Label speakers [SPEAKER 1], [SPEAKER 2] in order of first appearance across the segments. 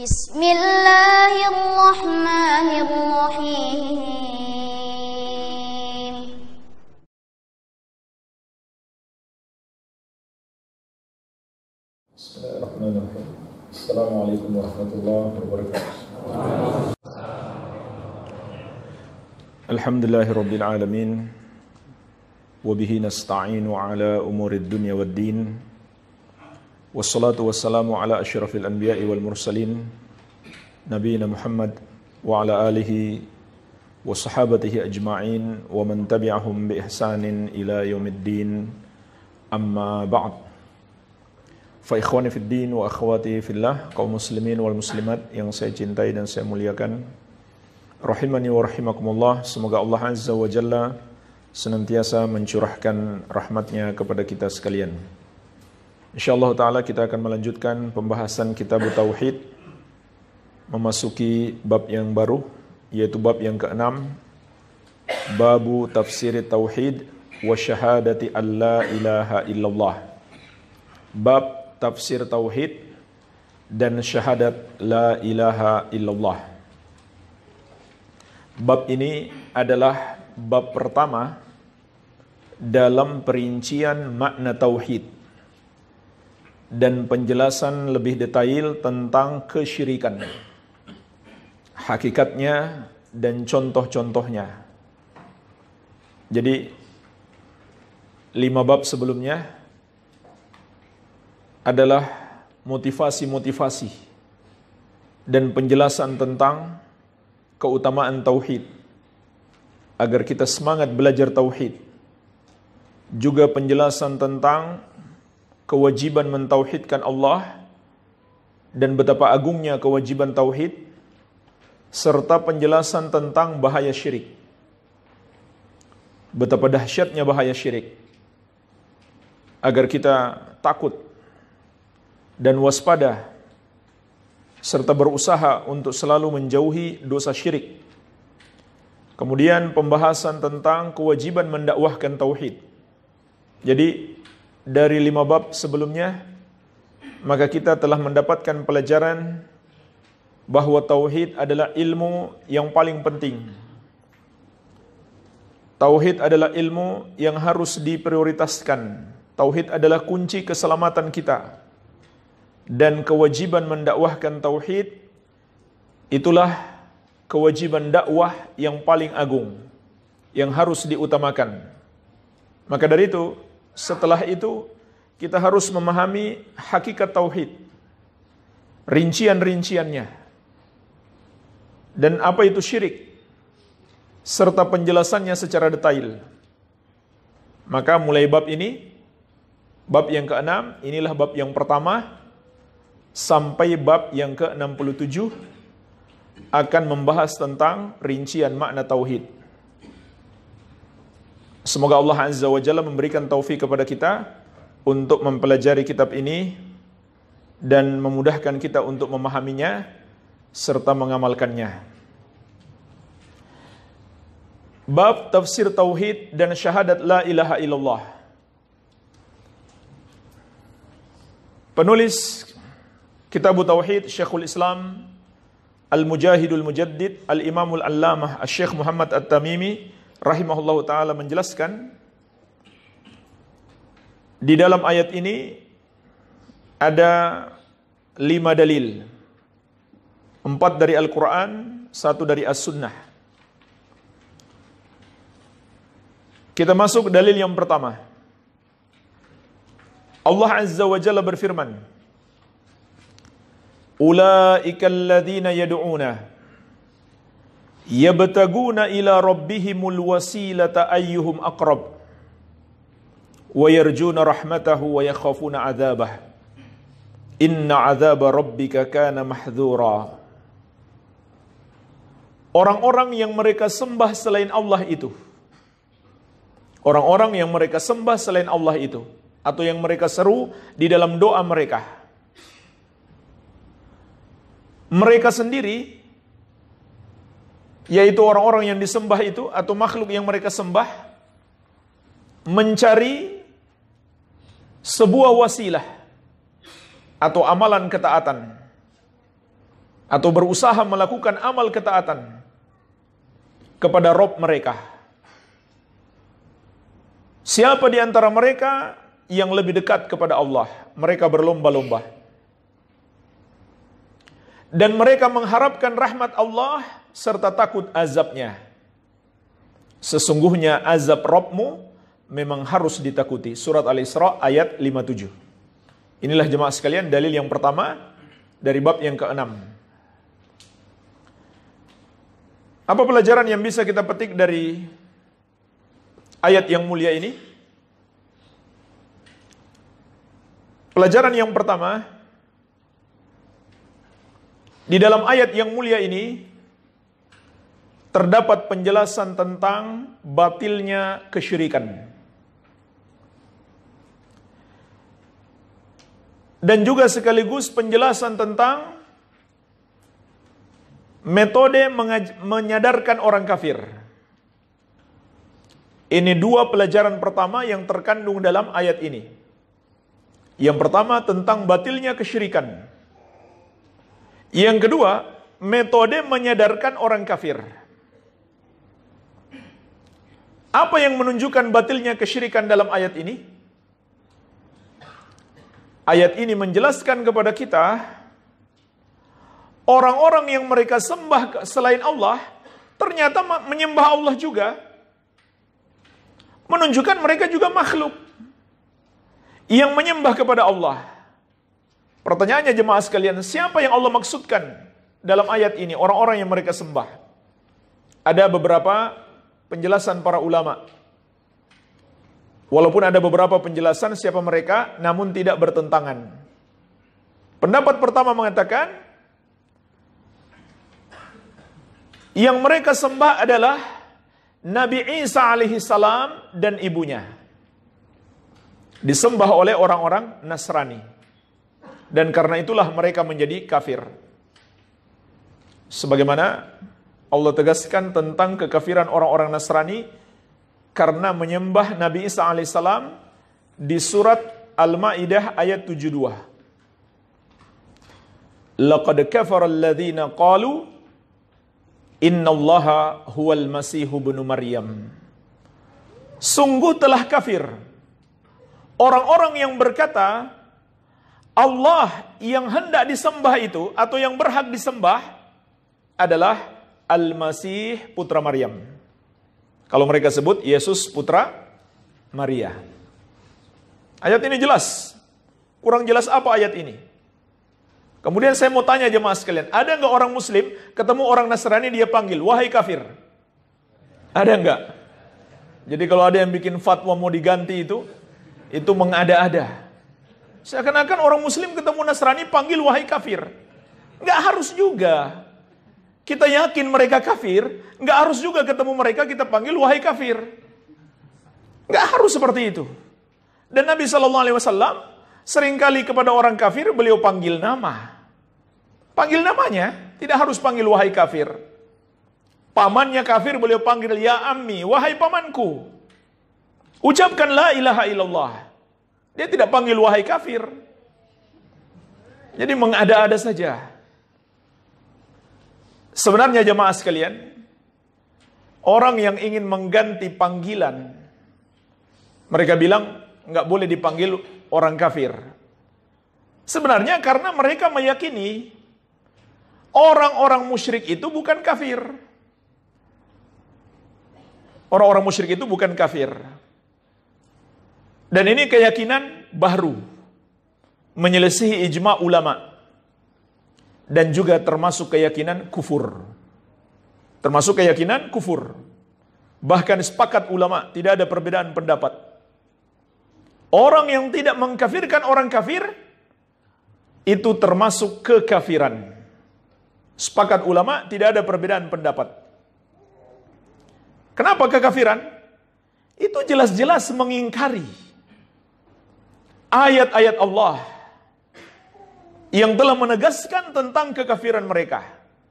[SPEAKER 1] بسم الله الرحمن الرحيم بسم الله الرحمن الرحيم السلام عليكم ورحمة الله وبركاته الحمد لله رب العالمين وبه نستعين على أمور الدنيا والدين Wassalatu wassalamu ala asyrafil anbiya'i wal mursalin Nabiina Muhammad wa ala alihi wa sahabatihi ajma'in wa man tabi'ahum bi ihsanin ila yaumiddin amma ba'd Fa ikhwani fid din والمسلمات yang saya cintai dan saya muliakan Rahimani wa rahimakumullah semoga Allah azza wa jalla senantiasa mencurahkan rahmatnya kepada kita sekalian Insyaallah taala kita akan melanjutkan pembahasan kitab tauhid memasuki bab yang baru yaitu bab yang keenam babu tafsir tauhid wa syahadati alla ilaha illallah. Bab tafsir tauhid dan syahadat la ilaha illallah. Bab ini adalah bab pertama dalam perincian makna tauhid dan penjelasan lebih detail tentang kesyirikan. Hakikatnya dan contoh-contohnya. Jadi lima bab sebelumnya adalah motivasi-motivasi dan penjelasan tentang keutamaan tauhid agar kita semangat belajar tauhid. Juga penjelasan tentang kewajiban mentauhidkan Allah dan betapa agungnya kewajiban tauhid serta penjelasan tentang bahaya syirik. Betapa dahsyatnya bahaya syirik. Agar kita takut dan waspada serta berusaha untuk selalu menjauhi dosa syirik. Kemudian pembahasan tentang kewajiban mendakwahkan tauhid. Jadi dari lima bab sebelumnya, maka kita telah mendapatkan pelajaran bahwa tauhid adalah ilmu yang paling penting. Tauhid adalah ilmu yang harus diprioritaskan. Tauhid adalah kunci keselamatan kita. Dan kewajiban mendakwahkan tauhid itulah kewajiban dakwah yang paling agung yang harus diutamakan. Maka dari itu, setelah itu kita harus memahami hakikat tauhid. Rincian-rinciannya. Dan apa itu syirik? Serta penjelasannya secara detail. Maka mulai bab ini bab yang keenam, inilah bab yang pertama sampai bab yang ke-67 akan membahas tentang rincian makna tauhid. Semoga Allah Azza wa Jalla memberikan taufik kepada kita untuk mempelajari kitab ini dan memudahkan kita untuk memahaminya serta mengamalkannya. Bab tafsir tauhid dan syahadat la ilaha illallah. Penulis Kitab Tauhid Syekhul Islam Al-Mujahidul Mujaddid Al-Imamul Allamah Al-Syekh Muhammad At-Tamimi rahimahullah taala menjelaskan di dalam ayat ini ada lima dalil. Empat dari Al-Quran, satu dari As-Sunnah. Kita masuk dalil yang pertama. Allah Azza wa Jalla berfirman, Ula'ika alladhina yad'una yabtaguna ila rabbihimul wasilata ayyuhum aqrab wa yarjuna rahmatahu wa yakhafuna adzabah inna adzaba rabbika kana mahdhura orang-orang yang mereka sembah selain Allah itu orang-orang yang mereka sembah selain Allah itu atau yang mereka seru di dalam doa mereka mereka sendiri yaitu orang-orang yang disembah itu atau makhluk yang mereka sembah mencari sebuah wasilah atau amalan ketaatan atau berusaha melakukan amal ketaatan kepada Rob mereka. Siapa di antara mereka yang lebih dekat kepada Allah? Mereka berlomba-lomba. Dan mereka mengharapkan rahmat Allah serta takut azabnya. Sesungguhnya azab Robmu memang harus ditakuti. Surat Al-Isra ayat 57. Inilah jemaah sekalian dalil yang pertama dari bab yang keenam. Apa pelajaran yang bisa kita petik dari ayat yang mulia ini? Pelajaran yang pertama, di dalam ayat yang mulia ini, terdapat penjelasan tentang batilnya kesyirikan. Dan juga sekaligus penjelasan tentang metode menyadarkan orang kafir. Ini dua pelajaran pertama yang terkandung dalam ayat ini. Yang pertama tentang batilnya kesyirikan. Yang kedua, metode menyadarkan orang kafir. Apa yang menunjukkan batilnya kesyirikan dalam ayat ini? Ayat ini menjelaskan kepada kita orang-orang yang mereka sembah selain Allah ternyata menyembah Allah juga. Menunjukkan mereka juga makhluk yang menyembah kepada Allah. Pertanyaannya jemaah sekalian, siapa yang Allah maksudkan dalam ayat ini orang-orang yang mereka sembah? Ada beberapa penjelasan para ulama. Walaupun ada beberapa penjelasan siapa mereka, namun tidak bertentangan. Pendapat pertama mengatakan, yang mereka sembah adalah Nabi Isa alaihi salam dan ibunya. Disembah oleh orang-orang Nasrani. Dan karena itulah mereka menjadi kafir. Sebagaimana Allah tegaskan tentang kekafiran orang-orang Nasrani karena menyembah Nabi Isa alaihissalam di surat Al-Maidah ayat 72. Laqad kafara alladhina qalu innallaha huwal masihu ibnu Maryam. Sungguh telah kafir orang-orang yang berkata Allah yang hendak disembah itu atau yang berhak disembah adalah Al-Masih putra Maryam. Kalau mereka sebut Yesus putra Maria. Ayat ini jelas. Kurang jelas apa ayat ini? Kemudian saya mau tanya jemaah sekalian, ada nggak orang Muslim ketemu orang Nasrani dia panggil, wahai kafir? Ada nggak? Jadi kalau ada yang bikin fatwa mau diganti itu, itu mengada-ada. Seakan-akan orang Muslim ketemu Nasrani panggil wahai kafir. Nggak harus juga. Kita yakin mereka kafir, nggak harus juga ketemu mereka kita panggil wahai kafir. Nggak harus seperti itu. Dan Nabi Shallallahu Alaihi Wasallam seringkali kepada orang kafir beliau panggil nama. Panggil namanya, tidak harus panggil wahai kafir. Pamannya kafir beliau panggil ya ammi, wahai pamanku. Ucapkan la ilaha illallah. Dia tidak panggil wahai kafir. Jadi mengada-ada saja. Sebenarnya jemaah sekalian, orang yang ingin mengganti panggilan, mereka bilang nggak boleh dipanggil orang kafir. Sebenarnya karena mereka meyakini orang-orang musyrik itu bukan kafir. Orang-orang musyrik itu bukan kafir. Dan ini keyakinan baru menyelesaikan ijma ulama dan juga termasuk keyakinan kufur. Termasuk keyakinan kufur. Bahkan sepakat ulama, tidak ada perbedaan pendapat. Orang yang tidak mengkafirkan orang kafir, itu termasuk kekafiran. Sepakat ulama, tidak ada perbedaan pendapat. Kenapa kekafiran? Itu jelas-jelas mengingkari ayat-ayat Allah yang telah menegaskan tentang kekafiran mereka.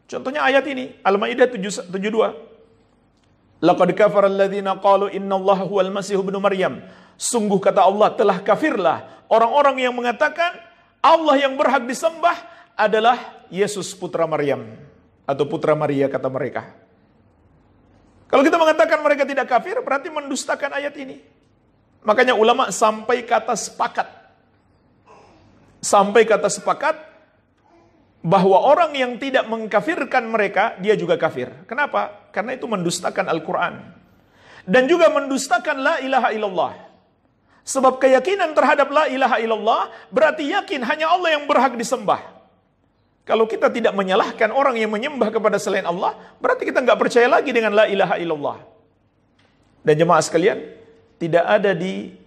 [SPEAKER 1] Contohnya ayat ini, Al-Maidah 72. Laqad kafara alladziina qalu innallaha huwal masih ibnu Maryam. Sungguh kata Allah telah kafirlah orang-orang yang mengatakan Allah yang berhak disembah adalah Yesus putra Maryam atau putra Maria kata mereka. Kalau kita mengatakan mereka tidak kafir berarti mendustakan ayat ini. Makanya ulama sampai kata sepakat Sampai kata sepakat bahwa orang yang tidak mengkafirkan mereka, dia juga kafir. Kenapa? Karena itu mendustakan Al-Quran. Dan juga mendustakan la ilaha illallah. Sebab keyakinan terhadap la ilaha illallah berarti yakin hanya Allah yang berhak disembah. Kalau kita tidak menyalahkan orang yang menyembah kepada selain Allah, berarti kita nggak percaya lagi dengan la ilaha illallah. Dan jemaah sekalian, tidak ada di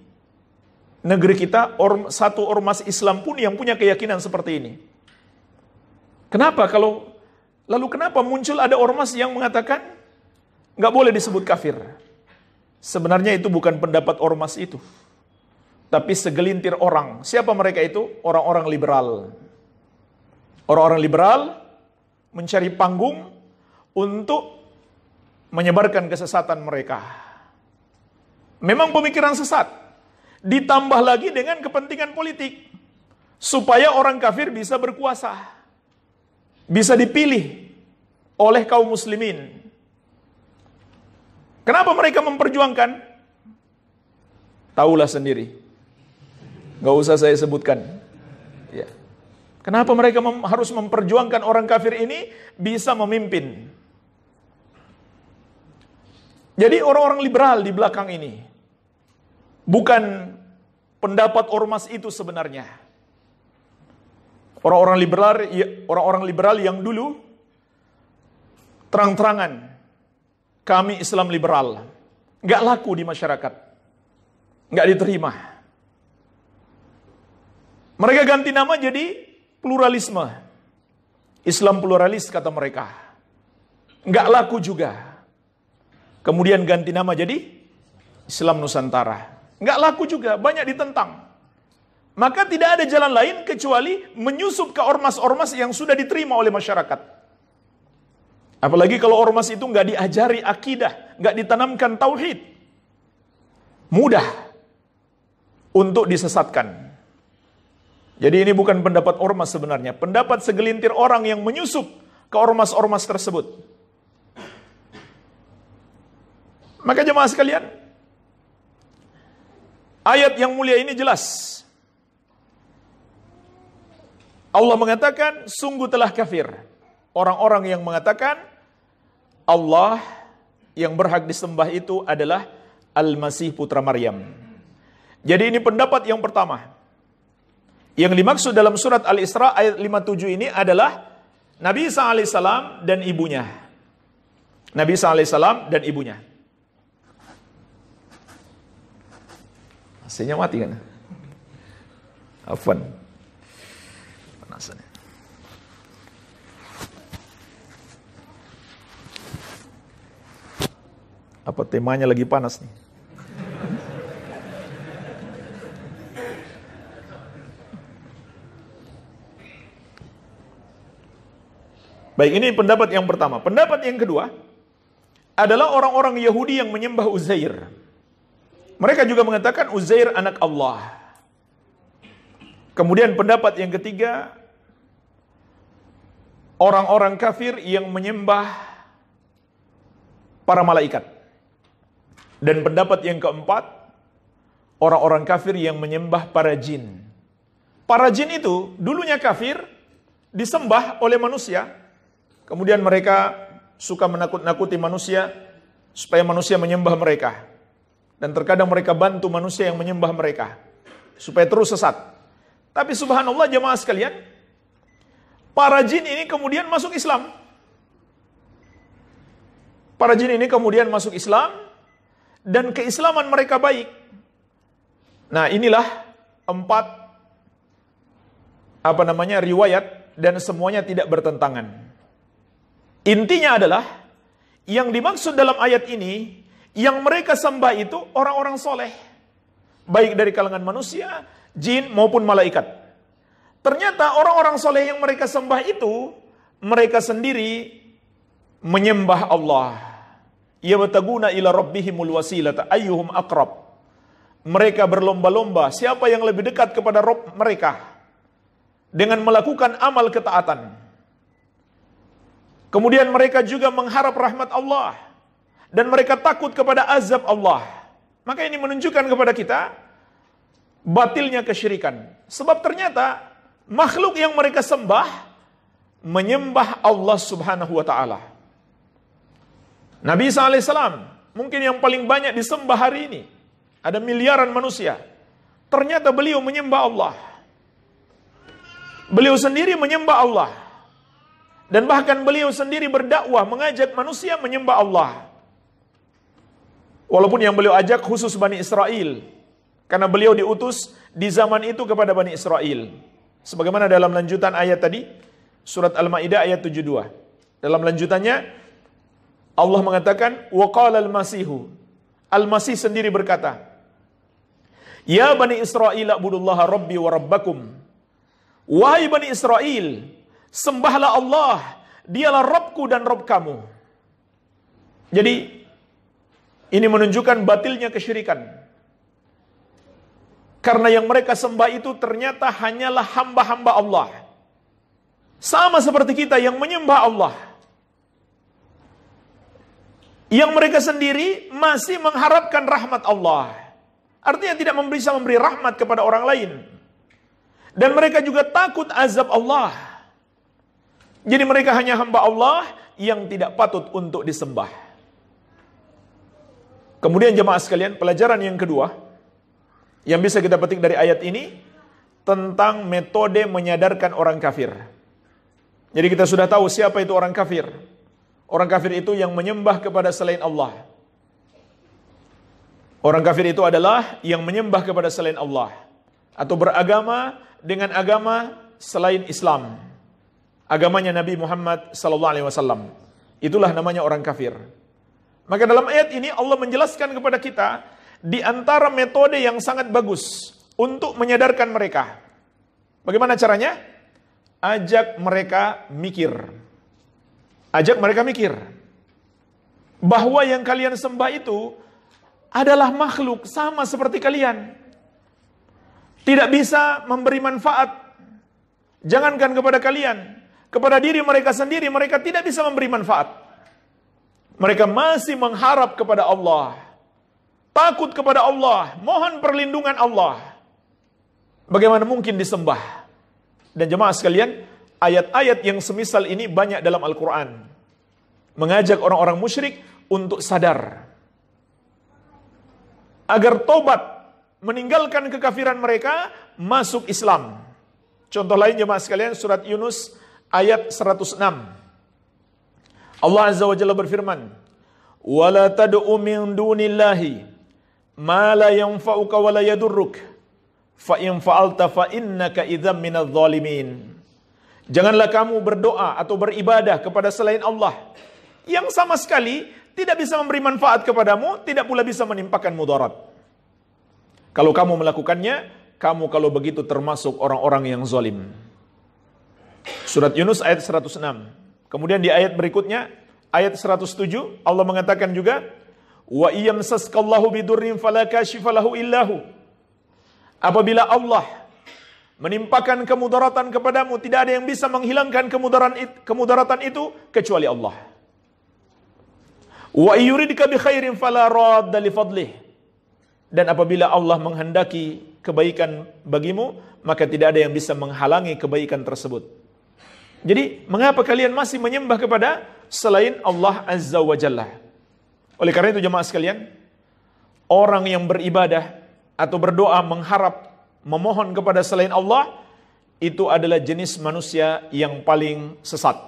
[SPEAKER 1] negeri kita orm, satu ormas Islam pun yang punya keyakinan seperti ini. Kenapa kalau lalu kenapa muncul ada ormas yang mengatakan nggak boleh disebut kafir? Sebenarnya itu bukan pendapat ormas itu. Tapi segelintir orang. Siapa mereka itu? Orang-orang liberal. Orang-orang liberal mencari panggung untuk menyebarkan kesesatan mereka. Memang pemikiran sesat, ditambah lagi dengan kepentingan politik supaya orang kafir bisa berkuasa bisa dipilih oleh kaum muslimin kenapa mereka memperjuangkan tahulah sendiri nggak usah saya sebutkan ya Kenapa mereka mem harus memperjuangkan orang kafir ini bisa memimpin? Jadi orang-orang liberal di belakang ini bukan pendapat ormas itu sebenarnya. Orang-orang liberal, ya, orang-orang liberal yang dulu terang-terangan kami Islam liberal, nggak laku di masyarakat, nggak diterima. Mereka ganti nama jadi pluralisme. Islam pluralis kata mereka. Nggak laku juga. Kemudian ganti nama jadi Islam Nusantara. Nggak laku juga, banyak ditentang. Maka tidak ada jalan lain kecuali menyusup ke ormas-ormas yang sudah diterima oleh masyarakat. Apalagi kalau ormas itu nggak diajari akidah, nggak ditanamkan tauhid. Mudah untuk disesatkan. Jadi ini bukan pendapat ormas sebenarnya, pendapat segelintir orang yang menyusup ke ormas-ormas tersebut. Maka jemaah sekalian, Ayat yang mulia ini jelas. Allah mengatakan, sungguh telah kafir. Orang-orang yang mengatakan, Allah yang berhak disembah itu adalah Al-Masih Putra Maryam. Jadi ini pendapat yang pertama. Yang dimaksud dalam surat Al-Isra ayat 57 ini adalah Nabi Isa alaihissalam dan ibunya. Nabi Isa alaihissalam dan ibunya. Hasilnya mati kan? Afwan. Panasannya. Apa temanya lagi panas nih? Baik, ini pendapat yang pertama. Pendapat yang kedua adalah orang-orang Yahudi yang menyembah Uzair. Mereka juga mengatakan Uzair anak Allah. Kemudian pendapat yang ketiga, orang-orang kafir yang menyembah para malaikat. Dan pendapat yang keempat, orang-orang kafir yang menyembah para jin. Para jin itu dulunya kafir, disembah oleh manusia. Kemudian mereka suka menakut-nakuti manusia supaya manusia menyembah mereka. Dan terkadang mereka bantu manusia yang menyembah mereka. Supaya terus sesat. Tapi subhanallah jemaah sekalian, para jin ini kemudian masuk Islam. Para jin ini kemudian masuk Islam, dan keislaman mereka baik. Nah inilah empat, apa namanya, riwayat, dan semuanya tidak bertentangan. Intinya adalah, yang dimaksud dalam ayat ini, yang mereka sembah itu orang-orang soleh. Baik dari kalangan manusia, jin maupun malaikat. Ternyata orang-orang soleh yang mereka sembah itu, mereka sendiri menyembah Allah. Yabtaguna ila rabbihimul wasilata ayyuhum akrab. Mereka berlomba-lomba, siapa yang lebih dekat kepada Rob mereka. Dengan melakukan amal ketaatan. Kemudian mereka juga mengharap rahmat Allah dan mereka takut kepada azab Allah. Maka ini menunjukkan kepada kita batilnya kesyirikan. Sebab ternyata makhluk yang mereka sembah menyembah Allah Subhanahu wa taala. Nabi Sallallahu Alaihi Wasallam mungkin yang paling banyak disembah hari ini. Ada miliaran manusia. Ternyata beliau menyembah Allah. Beliau sendiri menyembah Allah. Dan bahkan beliau sendiri berdakwah mengajak manusia menyembah Allah. Walaupun yang beliau ajak khusus Bani Israel. Karena beliau diutus di zaman itu kepada Bani Israel. Sebagaimana dalam lanjutan ayat tadi, surat Al-Ma'idah ayat 72. Dalam lanjutannya, Allah mengatakan, وَقَالَ al-masihu. Al-Masih sendiri berkata, Ya Bani Israel, abudullaha rabbi wa rabbakum. Wahai Bani Israel, sembahlah Allah, dialah Rabbku dan Rabb kamu. Jadi, ini menunjukkan batilnya kesyirikan. Karena yang mereka sembah itu ternyata hanyalah hamba-hamba Allah. Sama seperti kita yang menyembah Allah. Yang mereka sendiri masih mengharapkan rahmat Allah. Artinya tidak bisa memberi rahmat kepada orang lain. Dan mereka juga takut azab Allah. Jadi mereka hanya hamba Allah yang tidak patut untuk disembah. Kemudian jemaah sekalian, pelajaran yang kedua yang bisa kita petik dari ayat ini tentang metode menyadarkan orang kafir. Jadi kita sudah tahu siapa itu orang kafir. Orang kafir itu yang menyembah kepada selain Allah. Orang kafir itu adalah yang menyembah kepada selain Allah atau beragama dengan agama selain Islam. Agamanya Nabi Muhammad sallallahu alaihi wasallam. Itulah namanya orang kafir. Maka dalam ayat ini Allah menjelaskan kepada kita di antara metode yang sangat bagus untuk menyadarkan mereka. Bagaimana caranya? Ajak mereka mikir. Ajak mereka mikir. Bahwa yang kalian sembah itu adalah makhluk sama seperti kalian. Tidak bisa memberi manfaat. Jangankan kepada kalian. Kepada diri mereka sendiri mereka tidak bisa memberi manfaat. Mereka masih mengharap kepada Allah. Takut kepada Allah. Mohon perlindungan Allah. Bagaimana mungkin disembah? Dan jemaah sekalian, ayat-ayat yang semisal ini banyak dalam Al-Quran. Mengajak orang-orang musyrik untuk sadar. Agar tobat meninggalkan kekafiran mereka, masuk Islam. Contoh lain jemaah sekalian surat Yunus ayat 106. Allah Azza wa Jalla berfirman, "Wala tad'u min dunillahi ma la yanfa'uka wa la yadurruk, fa in fa'alta fa innaka idzam minadh dhalimin." Janganlah kamu berdoa atau beribadah kepada selain Allah yang sama sekali tidak bisa memberi manfaat kepadamu, tidak pula bisa menimpakan mudarat. Kalau kamu melakukannya, kamu kalau begitu termasuk orang-orang yang zalim. Surat Yunus ayat 106. Kemudian di ayat berikutnya, ayat 107, Allah mengatakan juga, Wa iyam saskallahu bidurrin falakashifalahu illahu. Apabila Allah menimpakan kemudaratan kepadamu, tidak ada yang bisa menghilangkan kemudaratan itu kecuali Allah. Wa iyuridika bi khairin falarad dalifadlih. Dan apabila Allah menghendaki kebaikan bagimu, maka tidak ada yang bisa menghalangi kebaikan tersebut. Jadi, mengapa kalian masih menyembah kepada selain Allah Azza wa Jalla? Oleh karena itu jemaah sekalian, orang yang beribadah atau berdoa mengharap memohon kepada selain Allah itu adalah jenis manusia yang paling sesat.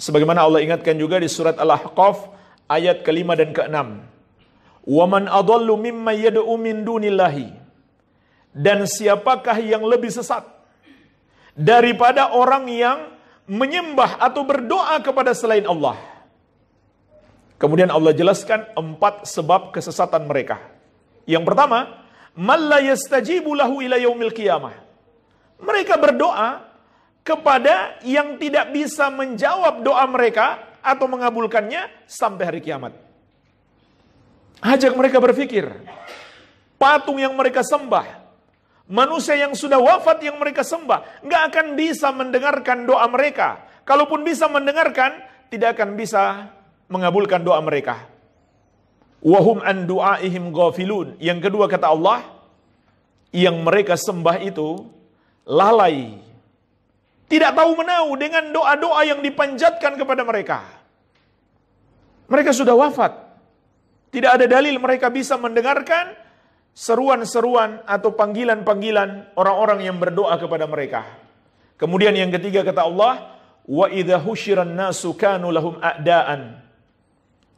[SPEAKER 1] Sebagaimana Allah ingatkan juga di surat Al-Ahqaf ayat kelima dan keenam. Waman adallu mimma yad'u min dunillahi. Dan siapakah yang lebih sesat daripada orang yang menyembah atau berdoa kepada selain Allah. Kemudian Allah jelaskan empat sebab kesesatan mereka. Yang pertama, malla yastajibu lahu ila Mereka berdoa kepada yang tidak bisa menjawab doa mereka atau mengabulkannya sampai hari kiamat. Ajak mereka berpikir, patung yang mereka sembah, Manusia yang sudah wafat yang mereka sembah nggak akan bisa mendengarkan doa mereka. Kalaupun bisa mendengarkan, tidak akan bisa mengabulkan doa mereka. Wahum an du'aihim ghafilun. Yang kedua kata Allah, yang mereka sembah itu lalai. Tidak tahu menahu dengan doa-doa yang dipanjatkan kepada mereka. Mereka sudah wafat. Tidak ada dalil mereka bisa mendengarkan, seruan-seruan atau panggilan-panggilan orang-orang yang berdoa kepada mereka. Kemudian yang ketiga kata Allah, wa lahum a'daan.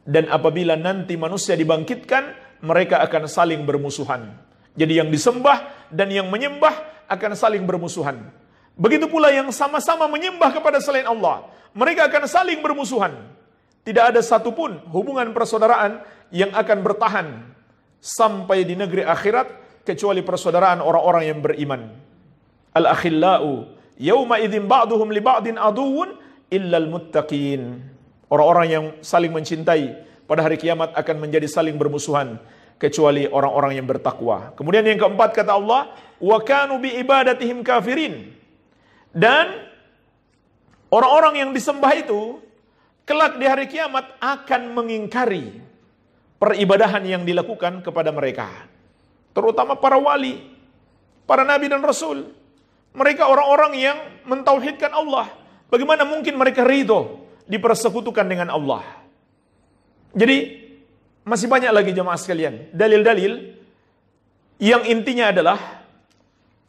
[SPEAKER 1] Dan apabila nanti manusia dibangkitkan, mereka akan saling bermusuhan. Jadi yang disembah dan yang menyembah akan saling bermusuhan. Begitu pula yang sama-sama menyembah kepada selain Allah, mereka akan saling bermusuhan. Tidak ada satupun hubungan persaudaraan yang akan bertahan sampai di negeri akhirat kecuali persaudaraan orang-orang yang beriman. Al-akhillau yauma idzin ba'duhum li ba'din aduwwun illal muttaqin. Orang-orang yang saling mencintai pada hari kiamat akan menjadi saling bermusuhan kecuali orang-orang yang bertakwa. Kemudian yang keempat kata Allah, wa kanu bi ibadatihim kafirin. Dan orang-orang yang disembah itu kelak di hari kiamat akan mengingkari peribadahan yang dilakukan kepada mereka. Terutama para wali, para nabi dan rasul. Mereka orang-orang yang mentauhidkan Allah. Bagaimana mungkin mereka ridho dipersekutukan dengan Allah? Jadi masih banyak lagi jemaah sekalian dalil-dalil yang intinya adalah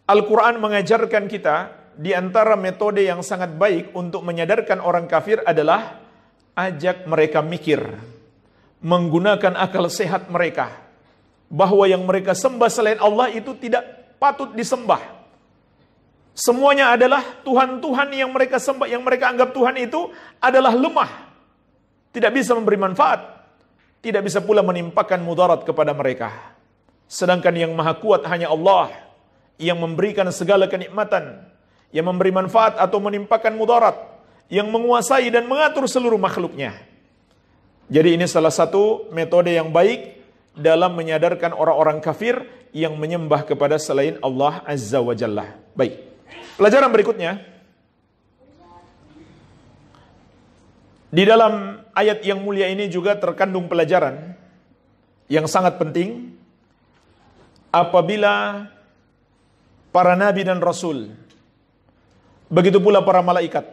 [SPEAKER 1] Al-Quran mengajarkan kita di antara metode yang sangat baik untuk menyadarkan orang kafir adalah ajak mereka mikir menggunakan akal sehat mereka bahwa yang mereka sembah selain Allah itu tidak patut disembah. Semuanya adalah tuhan-tuhan yang mereka sembah, yang mereka anggap tuhan itu adalah lemah. Tidak bisa memberi manfaat, tidak bisa pula menimpakan mudarat kepada mereka. Sedangkan yang maha kuat hanya Allah yang memberikan segala kenikmatan, yang memberi manfaat atau menimpakan mudarat, yang menguasai dan mengatur seluruh makhluknya. Jadi ini salah satu metode yang baik dalam menyadarkan orang-orang kafir yang menyembah kepada selain Allah Azza wa Jalla. Baik. Pelajaran berikutnya di dalam ayat yang mulia ini juga terkandung pelajaran yang sangat penting apabila para nabi dan rasul begitu pula para malaikat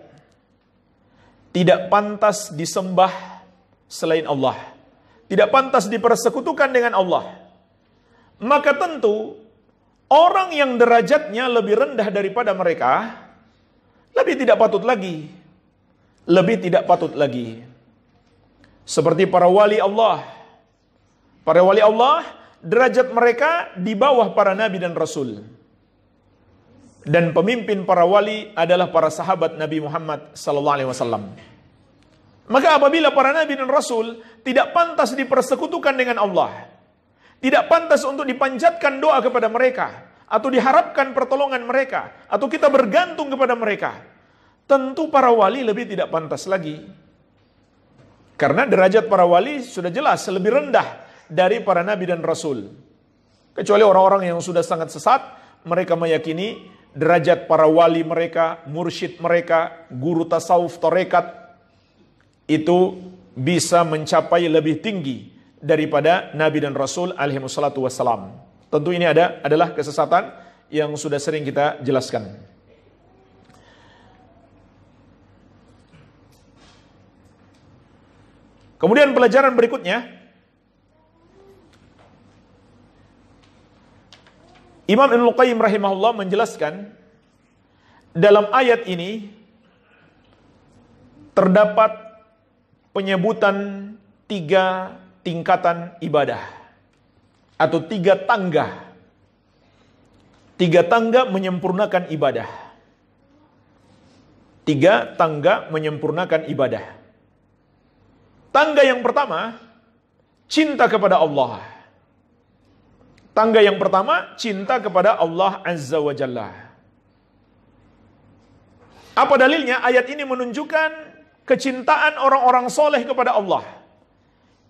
[SPEAKER 1] tidak pantas disembah selain Allah. Tidak pantas dipersekutukan dengan Allah. Maka tentu orang yang derajatnya lebih rendah daripada mereka lebih tidak patut lagi. Lebih tidak patut lagi. Seperti para wali Allah. Para wali Allah, derajat mereka di bawah para nabi dan rasul. Dan pemimpin para wali adalah para sahabat Nabi Muhammad SAW. Maka apabila para nabi dan rasul tidak pantas dipersekutukan dengan Allah, tidak pantas untuk dipanjatkan doa kepada mereka, atau diharapkan pertolongan mereka, atau kita bergantung kepada mereka, tentu para wali lebih tidak pantas lagi. Karena derajat para wali sudah jelas lebih rendah dari para nabi dan rasul. Kecuali orang-orang yang sudah sangat sesat, mereka meyakini derajat para wali mereka, mursyid mereka, guru tasawuf, torekat, itu bisa mencapai lebih tinggi daripada Nabi dan Rasul alaihi wassalatu wassalam. Tentu ini ada adalah kesesatan yang sudah sering kita jelaskan. Kemudian pelajaran berikutnya Imam Ibnu Qayyim rahimahullah menjelaskan dalam ayat ini terdapat penyebutan tiga tingkatan ibadah atau tiga tangga. Tiga tangga menyempurnakan ibadah. Tiga tangga menyempurnakan ibadah. Tangga yang pertama, cinta kepada Allah. Tangga yang pertama, cinta kepada Allah Azza wa Jalla. Apa dalilnya? Ayat ini menunjukkan kecintaan orang-orang soleh kepada Allah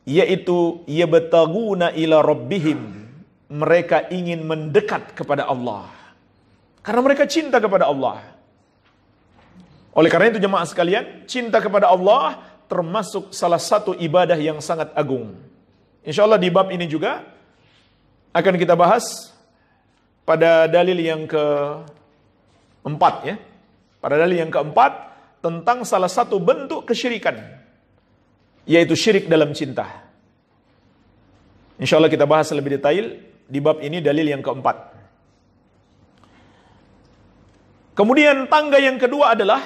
[SPEAKER 1] yaitu yabtaguna ila rabbihim mereka ingin mendekat kepada Allah karena mereka cinta kepada Allah oleh karena itu jemaah sekalian cinta kepada Allah termasuk salah satu ibadah yang sangat agung Insya Allah di bab ini juga akan kita bahas pada dalil yang keempat ya pada dalil yang keempat tentang salah satu bentuk kesyirikan, yaitu syirik dalam cinta. Insya Allah kita bahas lebih detail di bab ini dalil yang keempat. Kemudian tangga yang kedua adalah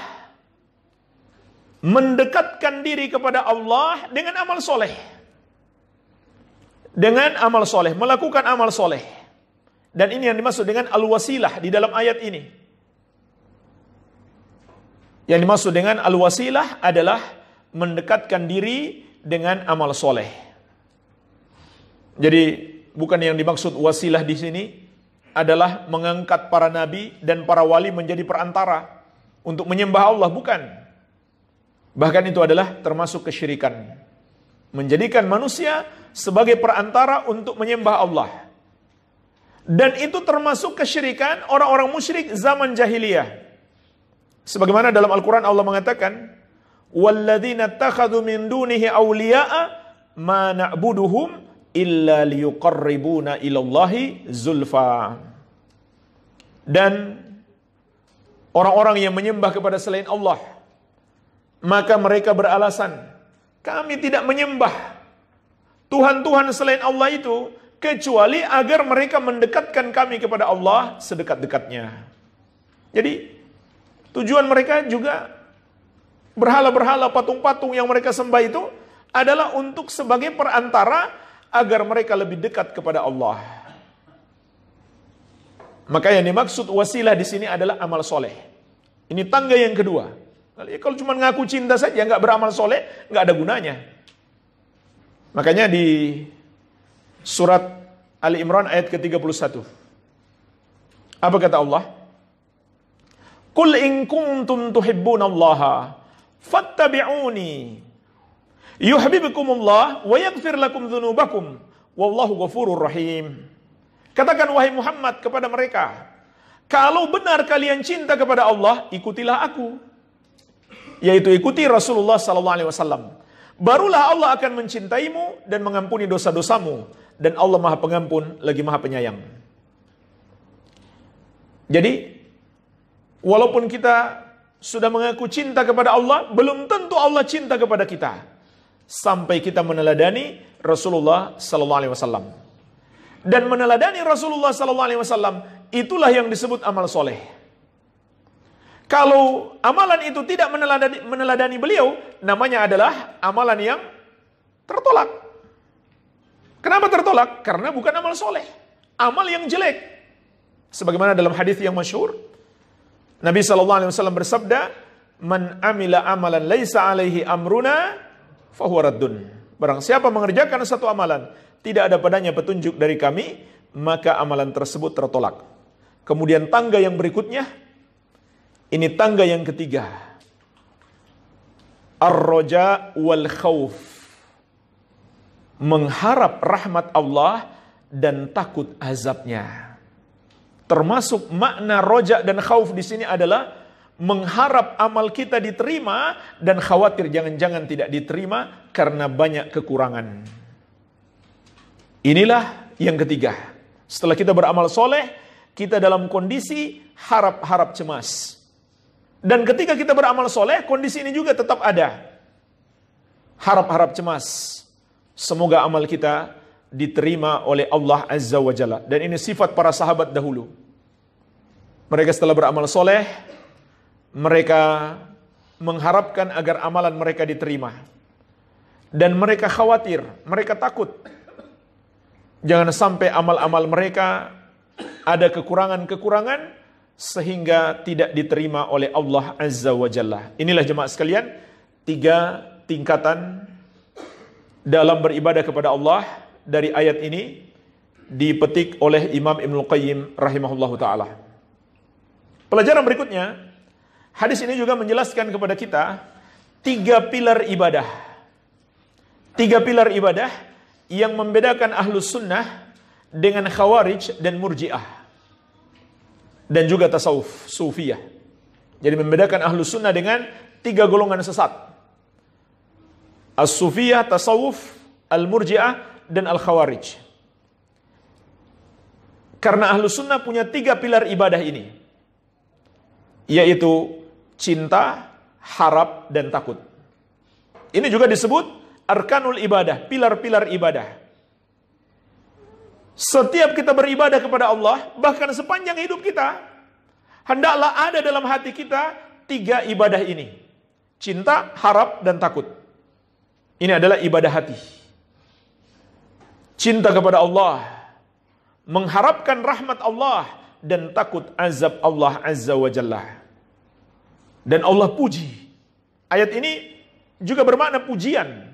[SPEAKER 1] mendekatkan diri kepada Allah dengan amal soleh. Dengan amal soleh, melakukan amal soleh. Dan ini yang dimaksud dengan al-wasilah di dalam ayat ini. Yang dimaksud dengan al-wasilah adalah mendekatkan diri dengan amal soleh. Jadi bukan yang dimaksud wasilah di sini adalah mengangkat para nabi dan para wali menjadi perantara untuk menyembah Allah, bukan. Bahkan itu adalah termasuk kesyirikan. Menjadikan manusia sebagai perantara untuk menyembah Allah. Dan itu termasuk kesyirikan orang-orang musyrik zaman jahiliyah. Sebagaimana dalam Al-Quran Allah mengatakan, وَالَّذِينَ اتَّخَذُ مِنْ دُونِهِ أَوْلِيَاءَ مَا نَعْبُدُهُمْ إِلَّا لِيُقَرِّبُونَ إِلَى اللَّهِ زُلْفَى Dan orang-orang yang menyembah kepada selain Allah, maka mereka beralasan, kami tidak menyembah Tuhan-Tuhan selain Allah itu, kecuali agar mereka mendekatkan kami kepada Allah sedekat-dekatnya. Jadi Tujuan mereka juga berhala-berhala patung-patung yang mereka sembah itu adalah untuk sebagai perantara agar mereka lebih dekat kepada Allah. Maka yang dimaksud wasilah di sini adalah amal soleh. Ini tangga yang kedua. Ya, kalau cuma ngaku cinta saja, nggak beramal soleh, nggak ada gunanya. Makanya di surat Ali Imran ayat ke-31. Apa kata Allah? Kul in kuntum Allaha, fattabi'uni yuhibbukumullah wa yaghfir lakum dzunubakum wallahu ghafurur rahim. Katakan wahai Muhammad kepada mereka, kalau benar kalian cinta kepada Allah, ikutilah aku. Yaitu ikuti Rasulullah sallallahu alaihi wasallam. Barulah Allah akan mencintaimu dan mengampuni dosa-dosamu dan Allah Maha Pengampun lagi Maha Penyayang. Jadi Walaupun kita sudah mengaku cinta kepada Allah, belum tentu Allah cinta kepada kita. Sampai kita meneladani Rasulullah sallallahu alaihi wasallam. Dan meneladani Rasulullah sallallahu alaihi wasallam itulah yang disebut amal soleh. Kalau amalan itu tidak meneladani, meneladani beliau, namanya adalah amalan yang tertolak. Kenapa tertolak? Karena bukan amal soleh, amal yang jelek. Sebagaimana dalam hadis yang masyhur, Nabi sallallahu alaihi wasallam bersabda, "Man amila amalan laisa alaihi amruna fahuwa raddun." Barang siapa mengerjakan satu amalan, tidak ada padanya petunjuk dari kami, maka amalan tersebut tertolak. Kemudian tangga yang berikutnya, ini tangga yang ketiga. Ar-roja wal khawf. Mengharap rahmat Allah dan takut azabnya. Termasuk makna rojak dan khauf di sini adalah mengharap amal kita diterima dan khawatir jangan-jangan tidak diterima karena banyak kekurangan. Inilah yang ketiga. Setelah kita beramal soleh, kita dalam kondisi harap-harap cemas. Dan ketika kita beramal soleh, kondisi ini juga tetap ada. Harap-harap cemas. Semoga amal kita diterima oleh Allah Azza wa Jalla. Dan ini sifat para sahabat dahulu mereka setelah beramal soleh, mereka mengharapkan agar amalan mereka diterima. Dan mereka khawatir, mereka takut. Jangan sampai amal-amal mereka ada kekurangan-kekurangan sehingga tidak diterima oleh Allah Azza wa Jalla. Inilah jemaat sekalian, tiga tingkatan dalam beribadah kepada Allah dari ayat ini dipetik oleh Imam Ibn Qayyim rahimahullahu taala. Pelajaran berikutnya, hadis ini juga menjelaskan kepada kita tiga pilar ibadah. Tiga pilar ibadah yang membedakan ahlus sunnah dengan khawarij dan murjiah. Dan juga tasawuf, sufiah. Jadi membedakan ahlus sunnah dengan tiga golongan sesat. As-sufiyah, tasawuf, al-murjiah, dan al-khawarij. Karena ahlus sunnah punya tiga pilar ibadah ini yaitu cinta, harap, dan takut. Ini juga disebut arkanul ibadah, pilar-pilar ibadah. Setiap kita beribadah kepada Allah, bahkan sepanjang hidup kita, hendaklah ada dalam hati kita tiga ibadah ini. Cinta, harap, dan takut. Ini adalah ibadah hati. Cinta kepada Allah, mengharapkan rahmat Allah, dan takut azab Allah Azza wa Jalla. Dan Allah puji. Ayat ini juga bermakna pujian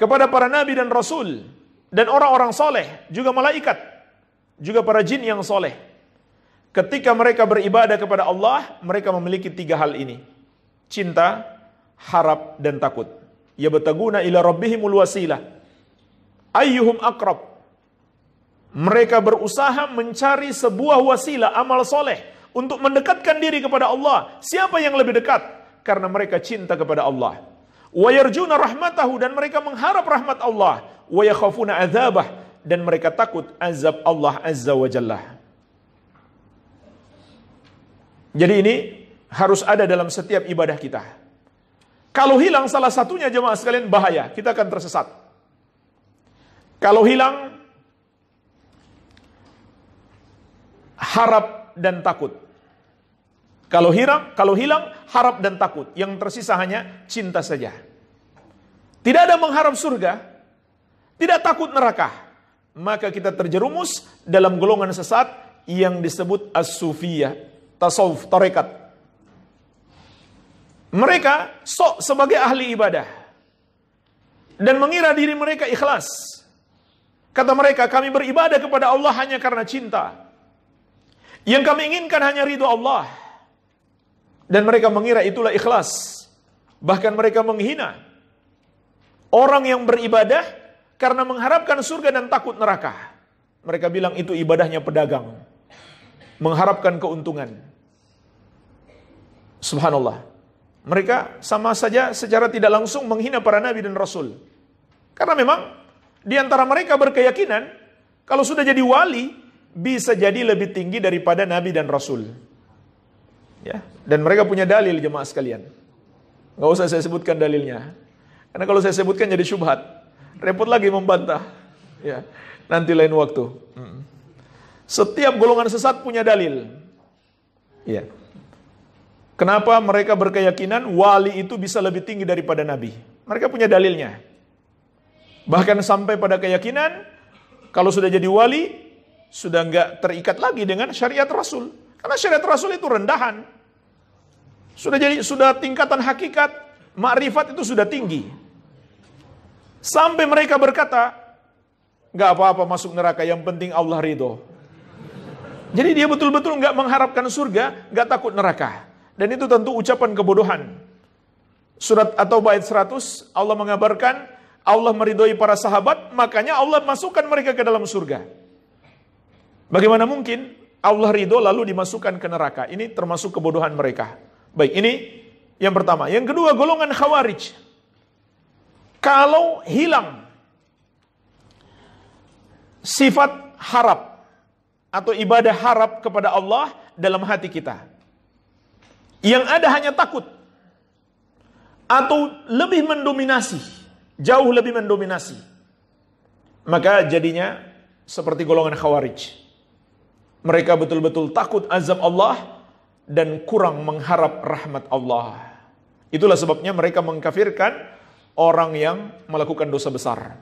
[SPEAKER 1] kepada para nabi dan rasul dan orang-orang soleh, juga malaikat, juga para jin yang soleh. Ketika mereka beribadah kepada Allah, mereka memiliki tiga hal ini. Cinta, harap, dan takut. Ya Yabataguna ila rabbihimul wasilah. Ayyuhum akrab. Mereka berusaha mencari sebuah wasilah amal soleh untuk mendekatkan diri kepada Allah. Siapa yang lebih dekat? Karena mereka cinta kepada Allah. Wayarjuna rahmatahu dan mereka mengharap rahmat Allah. Wayakhafuna azabah dan mereka takut azab Allah Azza wa Jalla. Jadi ini harus ada dalam setiap ibadah kita. Kalau hilang salah satunya jemaah sekalian bahaya, kita akan tersesat. Kalau hilang harap dan takut. Kalau hilang, kalau hilang harap dan takut. Yang tersisa hanya cinta saja. Tidak ada mengharap surga, tidak takut neraka. Maka kita terjerumus dalam golongan sesat yang disebut as-sufiyah, tasawuf, tarekat. Mereka sok sebagai ahli ibadah dan mengira diri mereka ikhlas. Kata mereka, kami beribadah kepada Allah hanya karena cinta. Yang kami inginkan hanya ridho Allah. Dan mereka mengira itulah ikhlas. Bahkan mereka menghina orang yang beribadah karena mengharapkan surga dan takut neraka. Mereka bilang itu ibadahnya pedagang. Mengharapkan keuntungan. Subhanallah. Mereka sama saja secara tidak langsung menghina para nabi dan rasul. Karena memang di antara mereka berkeyakinan kalau sudah jadi wali, bisa jadi lebih tinggi daripada nabi dan rasul. Ya, dan mereka punya dalil jemaah sekalian. Gak usah saya sebutkan dalilnya. Karena kalau saya sebutkan jadi syubhat. Repot lagi membantah. Ya, nanti lain waktu. Hmm. Setiap golongan sesat punya dalil. Ya. Kenapa mereka berkeyakinan wali itu bisa lebih tinggi daripada nabi? Mereka punya dalilnya. Bahkan sampai pada keyakinan kalau sudah jadi wali, sudah nggak terikat lagi dengan syariat Rasul. Karena syariat Rasul itu rendahan. Sudah jadi sudah tingkatan hakikat, makrifat itu sudah tinggi. Sampai mereka berkata, nggak apa-apa masuk neraka, yang penting Allah ridho. Jadi dia betul-betul nggak mengharapkan surga, nggak takut neraka. Dan itu tentu ucapan kebodohan. Surat atau bait 100, Allah mengabarkan, Allah meridhoi para sahabat, makanya Allah masukkan mereka ke dalam surga. Bagaimana mungkin Allah ridho lalu dimasukkan ke neraka? Ini termasuk kebodohan mereka. Baik, ini yang pertama. Yang kedua, golongan khawarij. Kalau hilang sifat harap atau ibadah harap kepada Allah dalam hati kita. Yang ada hanya takut atau lebih mendominasi, jauh lebih mendominasi. Maka jadinya seperti golongan khawarij. Mereka betul-betul takut azab Allah dan kurang mengharap rahmat Allah. Itulah sebabnya mereka mengkafirkan orang yang melakukan dosa besar.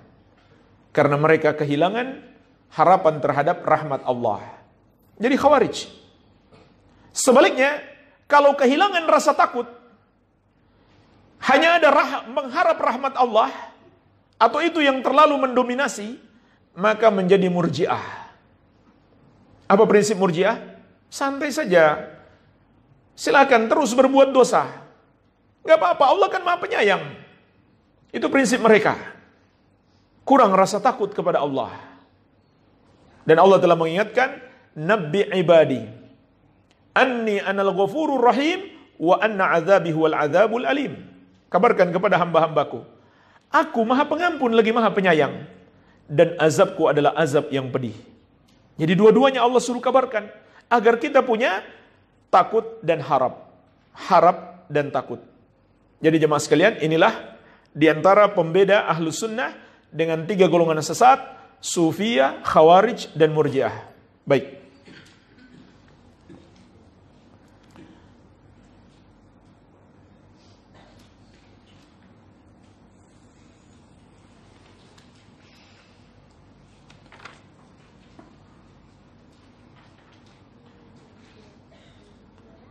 [SPEAKER 1] Karena mereka kehilangan harapan terhadap rahmat Allah. Jadi khawarij. Sebaliknya, kalau kehilangan rasa takut, hanya ada rah mengharap rahmat Allah, atau itu yang terlalu mendominasi, maka menjadi murjiah. Apa prinsip murjiah? Santai saja. Silakan terus berbuat dosa. Gak apa-apa, Allah kan maha penyayang. Itu prinsip mereka. Kurang rasa takut kepada Allah. Dan Allah telah mengingatkan, Nabi ibadi, Anni anal ghafurur rahim, wa anna azabi huwal azabul alim. Kabarkan kepada hamba-hambaku, Aku maha pengampun lagi maha penyayang. Dan azabku adalah azab yang pedih. Jadi dua-duanya Allah suruh kabarkan agar kita punya takut dan harap. Harap dan takut. Jadi jemaah sekalian, inilah di antara pembeda ahlu sunnah dengan tiga golongan sesat, sufia, khawarij, dan murjiah. Baik.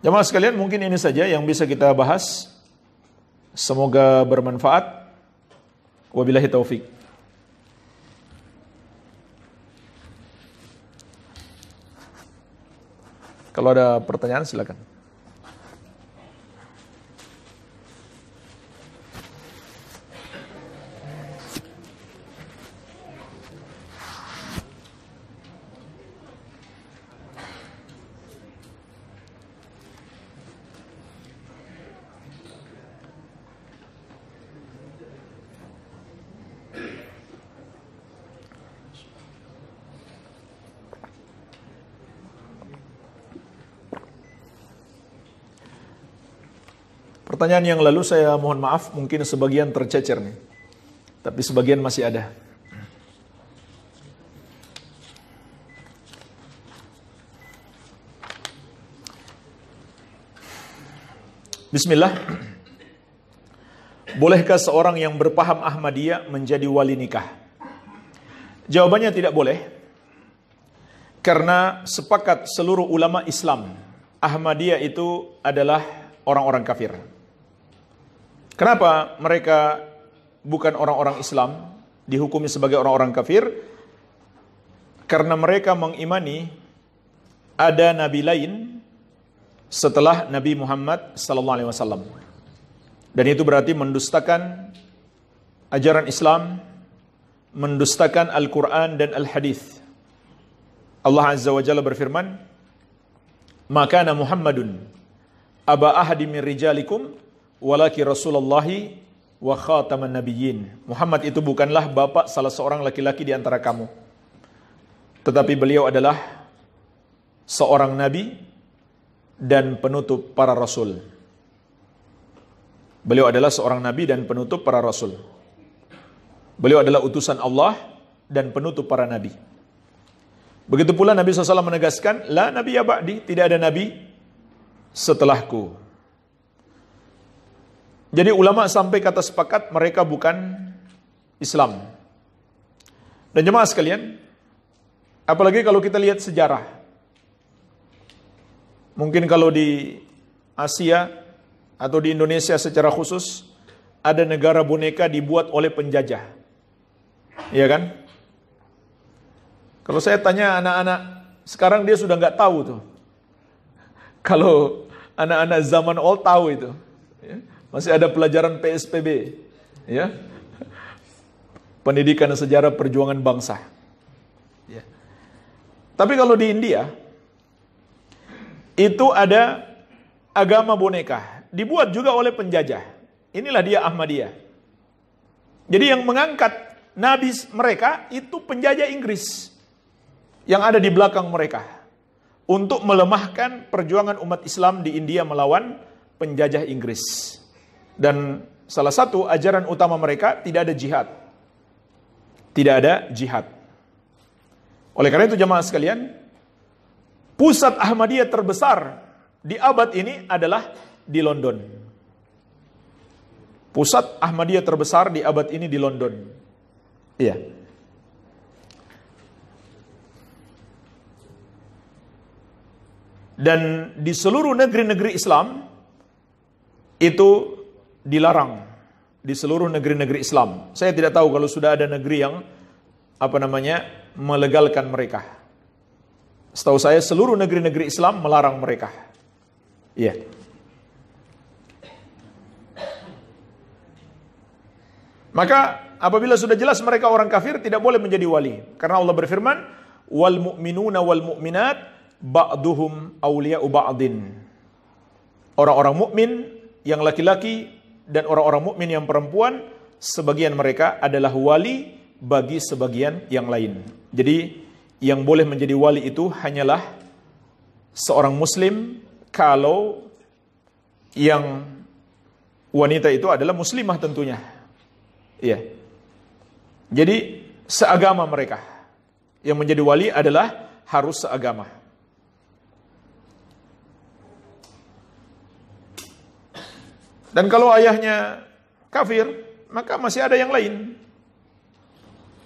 [SPEAKER 1] Jemaah sekalian, mungkin ini saja yang bisa kita bahas. Semoga bermanfaat. Wabillahi taufik. Kalau ada pertanyaan silakan. pertanyaan yang lalu saya mohon maaf mungkin sebagian tercecer nih. Tapi sebagian masih ada. Bismillah. Bolehkah seorang yang berpaham Ahmadiyah menjadi wali nikah? Jawabannya tidak boleh. Karena sepakat seluruh ulama Islam, Ahmadiyah itu adalah orang-orang kafir. Kenapa mereka bukan orang-orang Islam dihukumi sebagai orang-orang kafir? Karena mereka mengimani ada nabi lain setelah Nabi Muhammad sallallahu alaihi wasallam. Dan itu berarti mendustakan ajaran Islam, mendustakan Al-Qur'an dan Al-Hadis. Allah Azza wa Jalla berfirman, "Maka Muhammadun aba ahadi min rijalikum walaki Rasulullahi wa khataman nabiyyin. Muhammad itu bukanlah bapak salah seorang laki-laki di antara kamu. Tetapi beliau adalah seorang nabi dan penutup para rasul. Beliau adalah seorang nabi dan penutup para rasul. Beliau adalah utusan Allah dan penutup para nabi. Begitu pula Nabi SAW menegaskan, La nabi ya ba'di, tidak ada nabi setelahku. Jadi ulama sampai kata sepakat mereka bukan Islam. Dan jemaah sekalian, apalagi kalau kita lihat sejarah. Mungkin kalau di Asia atau di Indonesia secara khusus ada negara boneka dibuat oleh penjajah. Iya kan? Kalau saya tanya anak-anak sekarang dia sudah nggak tahu tuh. Kalau anak-anak zaman old tahu itu. Ya masih ada pelajaran PSPB, ya. Pendidikan sejarah perjuangan bangsa. Ya. Tapi kalau di India itu ada agama boneka, dibuat juga oleh penjajah. Inilah dia Ahmadiyah. Jadi yang mengangkat nabi mereka itu penjajah Inggris yang ada di belakang mereka untuk melemahkan perjuangan umat Islam di India melawan penjajah Inggris. Dan salah satu ajaran utama mereka tidak ada jihad. Tidak ada jihad. Oleh karena itu jemaah sekalian, pusat Ahmadiyah terbesar di abad ini adalah di London. Pusat Ahmadiyah terbesar di abad ini di London. Iya. Dan di seluruh negeri-negeri Islam itu dilarang di seluruh negeri-negeri Islam. Saya tidak tahu kalau sudah ada negeri yang apa namanya melegalkan mereka. Setahu saya seluruh negeri-negeri Islam melarang mereka. Iya. Yeah. Maka apabila sudah jelas mereka orang kafir tidak boleh menjadi wali. Karena Allah berfirman, wal mu'minuna wal mu'minat ba'duhum awliya'u ba'din. Orang-orang mukmin yang laki-laki dan orang-orang mukmin yang perempuan sebagian mereka adalah wali bagi sebagian yang lain. Jadi yang boleh menjadi wali itu hanyalah seorang muslim kalau yang wanita itu adalah muslimah tentunya. Iya. Jadi seagama mereka. Yang menjadi wali adalah harus seagama. Dan kalau ayahnya kafir, maka masih ada yang lain.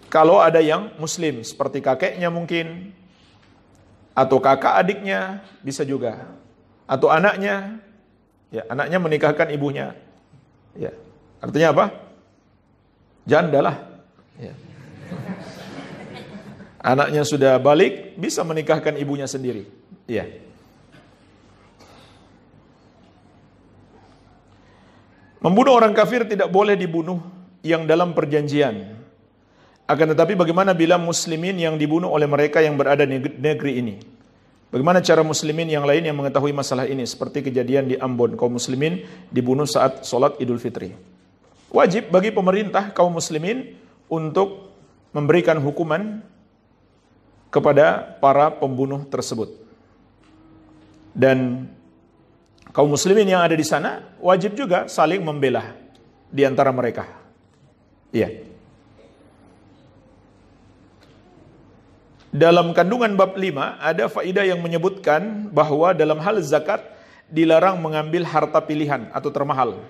[SPEAKER 1] Kalau ada yang muslim, seperti kakeknya mungkin, atau kakak adiknya, bisa juga. Atau anaknya, ya anaknya menikahkan ibunya. Ya, artinya apa? Jandalah. Ya. Anaknya sudah balik, bisa menikahkan ibunya sendiri. Iya. Membunuh orang kafir tidak boleh dibunuh yang dalam perjanjian. Akan tetapi bagaimana bila muslimin yang dibunuh oleh mereka yang berada di negeri ini? Bagaimana cara muslimin yang lain yang mengetahui masalah ini seperti kejadian di Ambon kaum muslimin dibunuh saat sholat Idul Fitri. Wajib bagi pemerintah kaum muslimin untuk memberikan hukuman kepada para pembunuh tersebut. Dan kaum muslimin yang ada di sana wajib juga saling membela di antara mereka. Iya. Dalam kandungan bab 5 ada faidah yang menyebutkan bahwa dalam hal zakat dilarang mengambil harta pilihan atau termahal.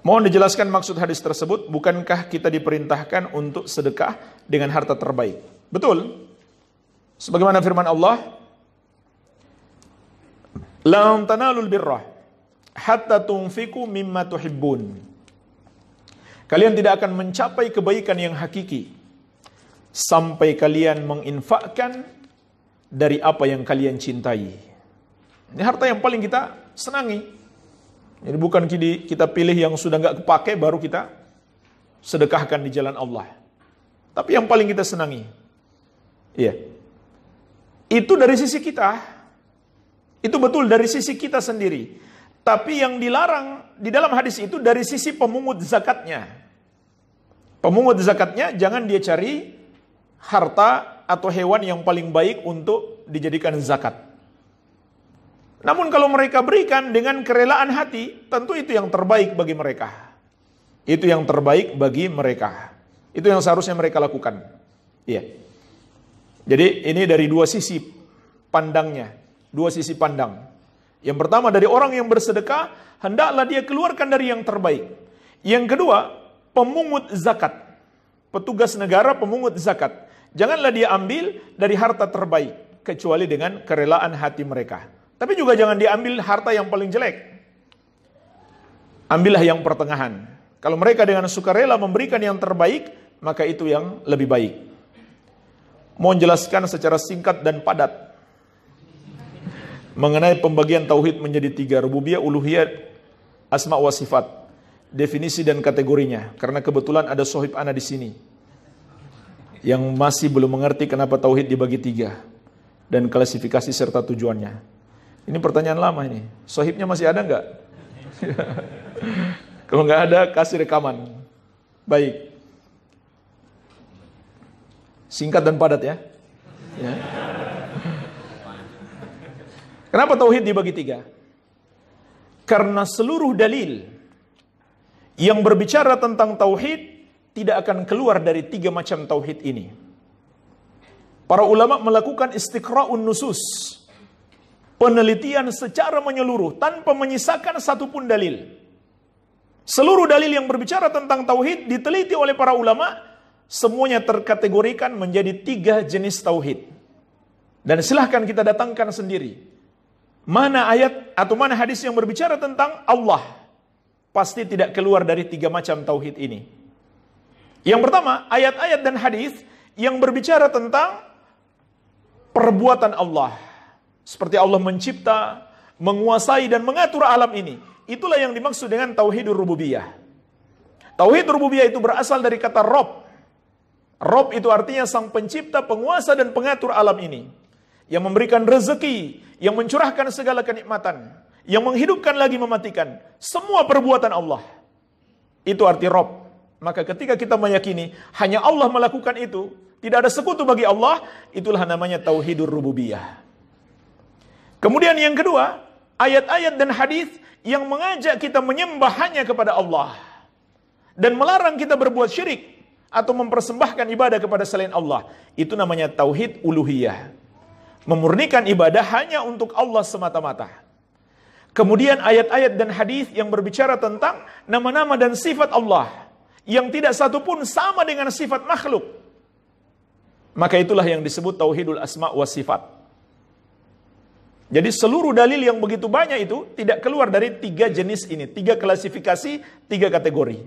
[SPEAKER 1] Mohon dijelaskan maksud hadis tersebut, bukankah kita diperintahkan untuk sedekah dengan harta terbaik? Betul. Sebagaimana firman Allah, Lam tanalul birrah hatta tunfiku mimma tuhibbun. Kalian tidak akan mencapai kebaikan yang hakiki sampai kalian menginfakkan dari apa yang kalian cintai. Ini harta yang paling kita senangi. Jadi bukan kita pilih yang sudah nggak kepake baru kita sedekahkan di jalan Allah. Tapi yang paling kita senangi. Iya. Itu dari sisi kita. Itu betul dari sisi kita sendiri. Tapi yang dilarang di dalam hadis itu dari sisi pemungut zakatnya. Pemungut zakatnya jangan dia cari harta atau hewan yang paling baik untuk dijadikan zakat. Namun kalau mereka berikan dengan kerelaan hati, tentu itu yang terbaik bagi mereka. Itu yang terbaik bagi mereka. Itu yang seharusnya mereka lakukan. Iya. Jadi ini dari dua sisi pandangnya dua sisi pandang. Yang pertama dari orang yang bersedekah, hendaklah dia keluarkan dari yang terbaik. Yang kedua, pemungut zakat. Petugas negara pemungut zakat. Janganlah dia ambil dari harta terbaik, kecuali dengan kerelaan hati mereka. Tapi juga jangan diambil harta yang paling jelek. Ambillah yang pertengahan. Kalau mereka dengan sukarela memberikan yang terbaik, maka itu yang lebih baik. mau jelaskan secara singkat dan padat mengenai pembagian tauhid menjadi tiga rububiyah, uluhiyah, asma wa sifat, definisi dan kategorinya. Karena kebetulan ada sohib ana di sini yang masih belum mengerti kenapa tauhid dibagi tiga dan klasifikasi serta tujuannya. Ini pertanyaan lama ini. Sohibnya masih ada nggak? Kalau nggak ada, kasih rekaman. Baik. Singkat dan padat ya. ya. Kenapa tauhid dibagi tiga? Karena seluruh dalil yang berbicara tentang tauhid tidak akan keluar dari tiga macam tauhid ini. Para ulama melakukan istiqra'un nusus. Penelitian secara menyeluruh tanpa menyisakan satupun dalil. Seluruh dalil yang berbicara tentang tauhid diteliti oleh para ulama semuanya terkategorikan menjadi tiga jenis tauhid. Dan silahkan kita datangkan sendiri mana ayat atau mana hadis yang berbicara tentang Allah pasti tidak keluar dari tiga macam tauhid ini. Yang pertama, ayat-ayat dan hadis yang berbicara tentang perbuatan Allah. Seperti Allah mencipta, menguasai dan mengatur alam ini. Itulah yang dimaksud dengan tauhidur rububiyah. Tauhid rububiyah itu berasal dari kata Rob. Rob itu artinya sang pencipta, penguasa dan pengatur alam ini. Yang memberikan rezeki, yang mencurahkan segala kenikmatan, yang menghidupkan lagi mematikan, semua perbuatan Allah. Itu arti Rob. Maka ketika kita meyakini hanya Allah melakukan itu, tidak ada sekutu bagi Allah, itulah namanya tauhidur rububiyah. Kemudian yang kedua, ayat-ayat dan hadis yang mengajak kita menyembah hanya kepada Allah dan melarang kita berbuat syirik atau mempersembahkan ibadah kepada selain Allah. Itu namanya tauhid uluhiyah memurnikan ibadah hanya untuk Allah semata-mata. Kemudian ayat-ayat dan hadis yang berbicara tentang nama-nama dan sifat Allah yang tidak satu pun sama dengan sifat makhluk. Maka itulah yang disebut tauhidul asma wa sifat. Jadi seluruh dalil yang begitu banyak itu tidak keluar dari tiga jenis ini, tiga klasifikasi, tiga kategori.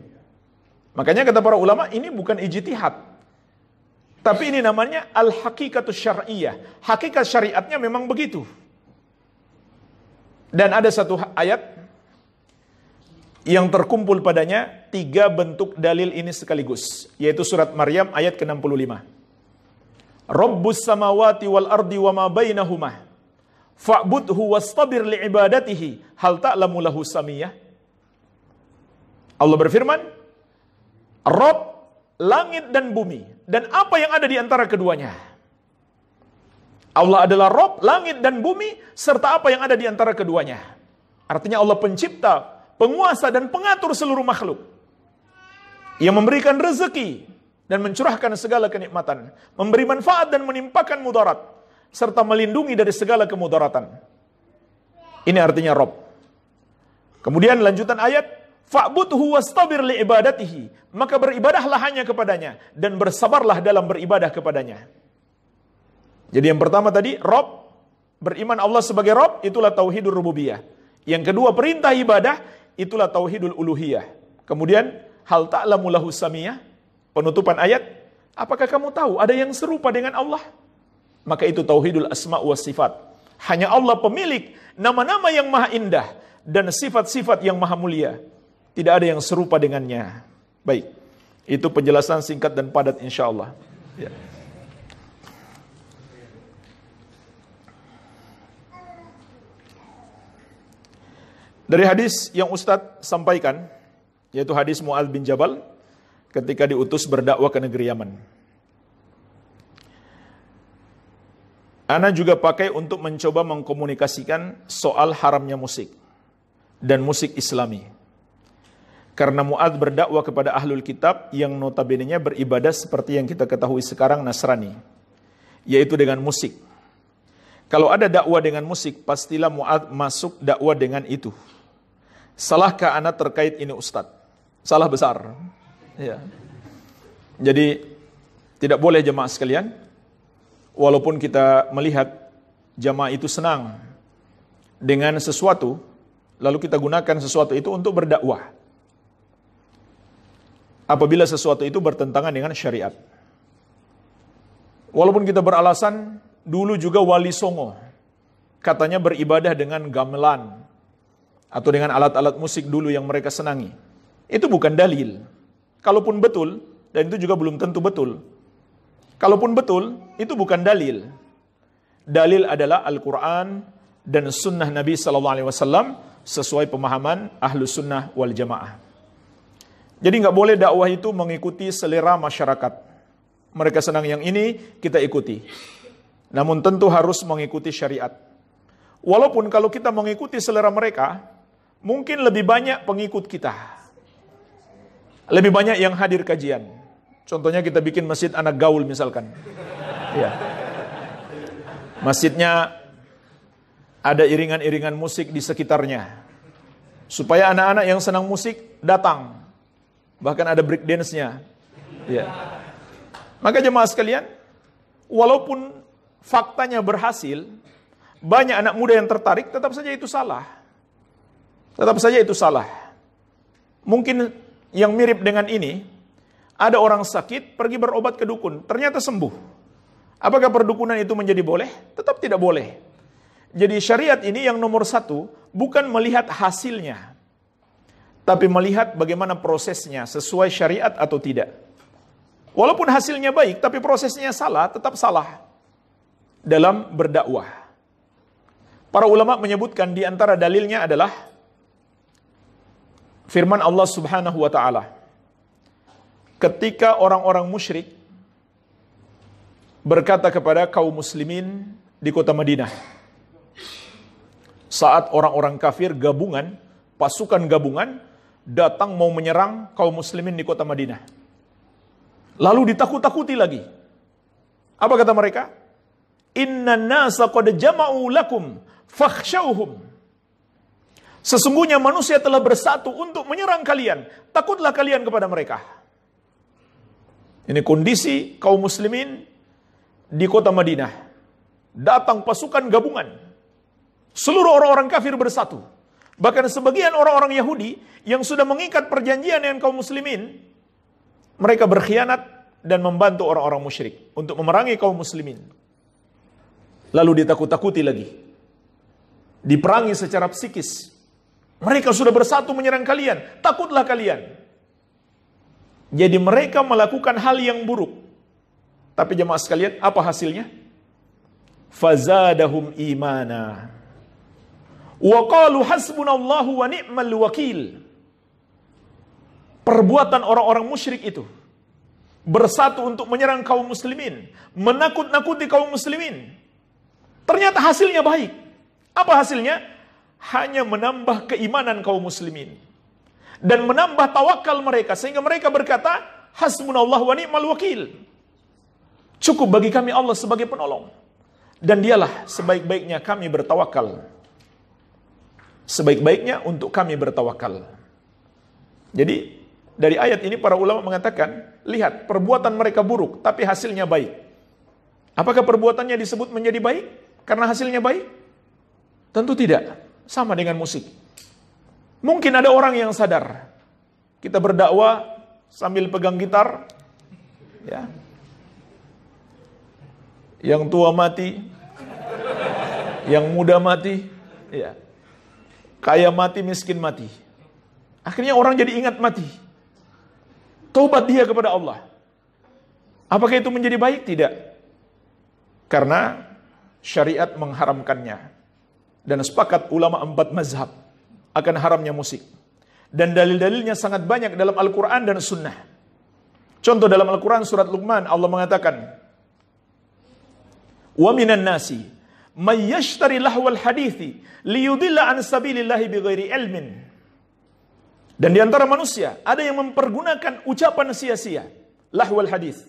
[SPEAKER 1] Makanya kata para ulama ini bukan ijtihad, tapi ini namanya al-hakikatu syariah, Hakikat syariatnya memang begitu. Dan ada satu ayat yang terkumpul padanya tiga bentuk dalil ini sekaligus, yaitu surat Maryam ayat ke-65. Rabbus samawati wal ardi wa ma bainahuma fa'budhu wastabir li ibadatihi hal ta'lamu lahu samiyah. Allah berfirman, Rabb langit dan bumi dan apa yang ada di antara keduanya. Allah adalah Rob langit dan bumi serta apa yang ada di antara keduanya. Artinya Allah pencipta, penguasa dan pengatur seluruh makhluk. Ia memberikan rezeki dan mencurahkan segala kenikmatan, memberi manfaat dan menimpakan mudarat serta melindungi dari segala kemudaratan. Ini artinya Rob. Kemudian lanjutan ayat Fa'budhu wastabir li ibadatihi. Maka beribadahlah hanya kepadanya dan bersabarlah dalam beribadah kepadanya. Jadi yang pertama tadi Rob beriman Allah sebagai Rob itulah tauhidul rububiyah. Yang kedua perintah ibadah itulah tauhidul uluhiyah. Kemudian hal ta'lamu lahu samiyah penutupan ayat apakah kamu tahu ada yang serupa dengan Allah? Maka itu tauhidul asma wa sifat. Hanya Allah pemilik nama-nama yang maha indah dan sifat-sifat yang maha mulia. Tidak ada yang serupa dengannya. Baik. Itu penjelasan singkat dan padat insya Allah. Ya. Dari hadis yang Ustadz sampaikan, yaitu hadis Mu'ad bin Jabal, ketika diutus berdakwah ke negeri Yaman. Ana juga pakai untuk mencoba mengkomunikasikan soal haramnya musik dan musik islami. Karena Mu'ad berdakwah kepada ahlul kitab yang notabenenya beribadah seperti yang kita ketahui sekarang Nasrani. Yaitu dengan musik. Kalau ada dakwah dengan musik, pastilah Mu'ad masuk dakwah dengan itu. Salahkah anak terkait ini Ustadz? Salah besar. Ya. Jadi tidak boleh jemaah sekalian, walaupun kita melihat jamaah itu senang dengan sesuatu, lalu kita gunakan sesuatu itu untuk berdakwah apabila sesuatu itu bertentangan dengan syariat. Walaupun kita beralasan, dulu juga wali songo, katanya beribadah dengan gamelan, atau dengan alat-alat musik dulu yang mereka senangi. Itu bukan dalil. Kalaupun betul, dan itu juga belum tentu betul. Kalaupun betul, itu bukan dalil. Dalil adalah Al-Quran dan sunnah Nabi Sallallahu Alaihi Wasallam sesuai pemahaman ahlu sunnah wal jamaah. Jadi nggak boleh dakwah itu mengikuti selera masyarakat. Mereka senang yang ini, kita ikuti. Namun tentu harus mengikuti syariat. Walaupun kalau kita mengikuti selera mereka, mungkin lebih banyak pengikut kita. Lebih banyak yang hadir kajian. Contohnya kita bikin masjid anak gaul misalkan. Ya. Masjidnya ada iringan-iringan musik di sekitarnya. Supaya anak-anak yang senang musik datang. Bahkan ada break dance-nya. Ya. Maka jemaah sekalian, walaupun faktanya berhasil, banyak anak muda yang tertarik, tetap saja itu salah. Tetap saja itu salah. Mungkin yang mirip dengan ini, ada orang sakit pergi berobat ke dukun, ternyata sembuh. Apakah perdukunan itu menjadi boleh? Tetap tidak boleh. Jadi syariat ini yang nomor satu, bukan melihat hasilnya tapi melihat bagaimana prosesnya sesuai syariat atau tidak. Walaupun hasilnya baik, tapi prosesnya salah, tetap salah dalam berdakwah. Para ulama menyebutkan di antara dalilnya adalah firman Allah Subhanahu wa taala. Ketika orang-orang musyrik berkata kepada kaum muslimin di kota Madinah, saat orang-orang kafir gabungan, pasukan gabungan datang mau menyerang kaum muslimin di kota Madinah. Lalu ditakut-takuti lagi. Apa kata mereka? Inna nasa qad jama'u lakum fakhshawhum. Sesungguhnya manusia telah bersatu untuk menyerang kalian. Takutlah kalian kepada mereka. Ini kondisi kaum muslimin di kota Madinah. Datang pasukan gabungan. Seluruh orang-orang kafir bersatu Bahkan sebagian orang-orang Yahudi yang sudah mengikat perjanjian dengan kaum muslimin, mereka berkhianat dan membantu orang-orang musyrik untuk memerangi kaum muslimin. Lalu ditakut-takuti lagi. Diperangi secara psikis. Mereka sudah bersatu menyerang kalian, takutlah kalian. Jadi mereka melakukan hal yang buruk. Tapi jemaah sekalian, apa hasilnya? Fazadahum imana Wa qalu hasbunallahu wa ni'mal wakil. Perbuatan orang-orang musyrik itu bersatu untuk menyerang kaum muslimin, menakut-nakuti kaum muslimin. Ternyata hasilnya baik. Apa hasilnya? Hanya menambah keimanan kaum muslimin dan menambah tawakal mereka sehingga mereka berkata, hasbunallahu wa ni'mal wakil. Cukup bagi kami Allah sebagai penolong. Dan dialah sebaik-baiknya kami bertawakal sebaik-baiknya untuk kami bertawakal. Jadi dari ayat ini para ulama mengatakan, lihat perbuatan mereka buruk tapi hasilnya baik. Apakah perbuatannya disebut menjadi baik karena hasilnya baik? Tentu tidak. Sama dengan musik. Mungkin ada orang yang sadar. Kita berdakwah sambil pegang gitar. Ya. Yang tua mati, yang muda mati, ya. Kaya mati, miskin mati. Akhirnya orang jadi ingat mati. Taubat dia kepada Allah. Apakah itu menjadi baik? Tidak. Karena syariat mengharamkannya. Dan sepakat ulama empat mazhab akan haramnya musik. Dan dalil-dalilnya sangat banyak dalam Al-Quran dan Sunnah. Contoh dalam Al-Quran surat Luqman Allah mengatakan, وَمِنَ nasi mayyashtari lahwal hadithi liyudilla an sabilillahi bighairi ilmin. Dan di antara manusia ada yang mempergunakan ucapan sia-sia, lahwal hadis,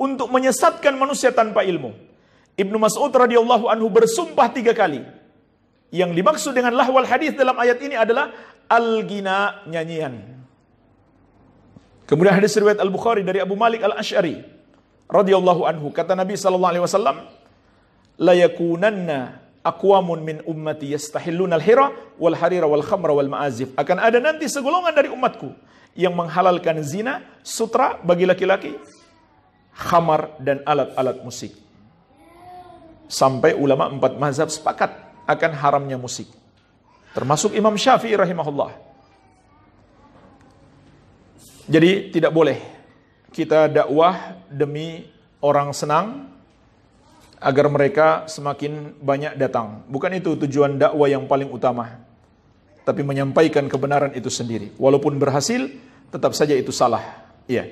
[SPEAKER 1] untuk menyesatkan manusia tanpa ilmu. Ibnu Mas'ud radhiyallahu anhu bersumpah tiga kali. Yang dimaksud dengan lahwal hadis dalam ayat ini adalah al-gina nyanyian. Kemudian hadis riwayat Al-Bukhari dari Abu Malik Al-Asy'ari radhiyallahu anhu kata Nabi sallallahu alaihi wasallam layakunanna aqwamun min ummati yastahilluna al-hira wal harira wal khamra wal ma'azif. Akan ada nanti segolongan dari umatku yang menghalalkan zina, sutra bagi laki-laki, khamar dan alat-alat musik. Sampai ulama empat mazhab sepakat akan haramnya musik. Termasuk Imam Syafi'i rahimahullah. Jadi tidak boleh kita dakwah demi orang senang agar mereka semakin banyak datang. Bukan itu tujuan dakwah yang paling utama, tapi menyampaikan kebenaran itu sendiri. Walaupun berhasil, tetap saja itu salah. Ya,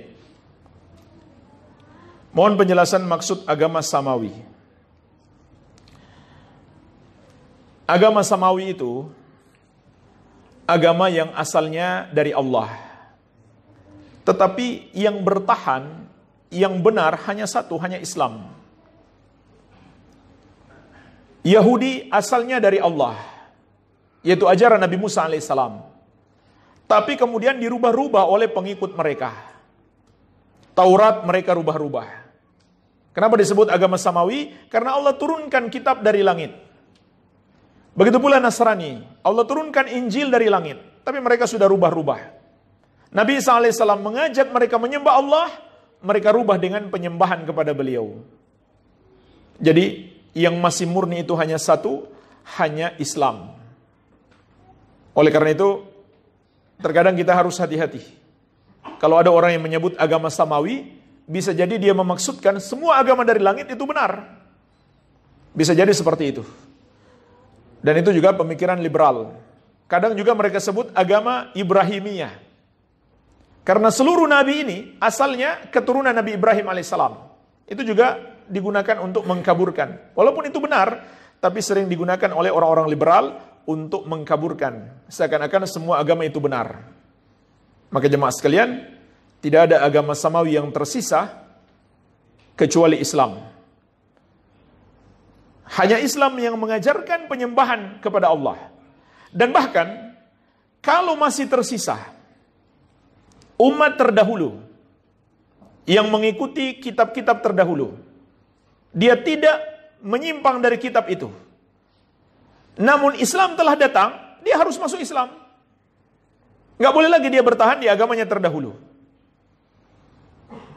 [SPEAKER 1] Mohon penjelasan maksud agama samawi. Agama samawi itu agama yang asalnya dari Allah. Tetapi yang bertahan, yang benar hanya satu, hanya Islam. Yahudi asalnya dari Allah, yaitu ajaran Nabi Musa alaihissalam. Tapi kemudian dirubah-rubah oleh pengikut mereka. Taurat mereka rubah-rubah. Kenapa disebut agama samawi? Karena Allah turunkan kitab dari langit. Begitu pula Nasrani, Allah turunkan Injil dari langit. Tapi mereka sudah rubah-rubah. Nabi Isa alaihissalam mengajak mereka menyembah Allah, mereka rubah dengan penyembahan kepada beliau. Jadi yang masih murni itu hanya satu, hanya Islam. Oleh karena itu, terkadang kita harus hati-hati. Kalau ada orang yang menyebut agama samawi, bisa jadi dia memaksudkan semua agama dari langit itu benar. Bisa jadi seperti itu. Dan itu juga pemikiran liberal. Kadang juga mereka sebut agama Ibrahimiyah. Karena seluruh nabi ini asalnya keturunan Nabi Ibrahim alaihissalam. Itu juga digunakan untuk mengkaburkan. Walaupun itu benar, tapi sering digunakan oleh orang-orang liberal untuk mengkaburkan. Seakan-akan semua agama itu benar. Maka jemaah sekalian, tidak ada agama samawi yang tersisa kecuali Islam. Hanya Islam yang mengajarkan penyembahan kepada Allah. Dan bahkan, kalau masih tersisa, umat terdahulu yang mengikuti kitab-kitab terdahulu, dia tidak menyimpang dari kitab itu. Namun Islam telah datang, dia harus masuk Islam. Nggak boleh lagi dia bertahan di agamanya terdahulu.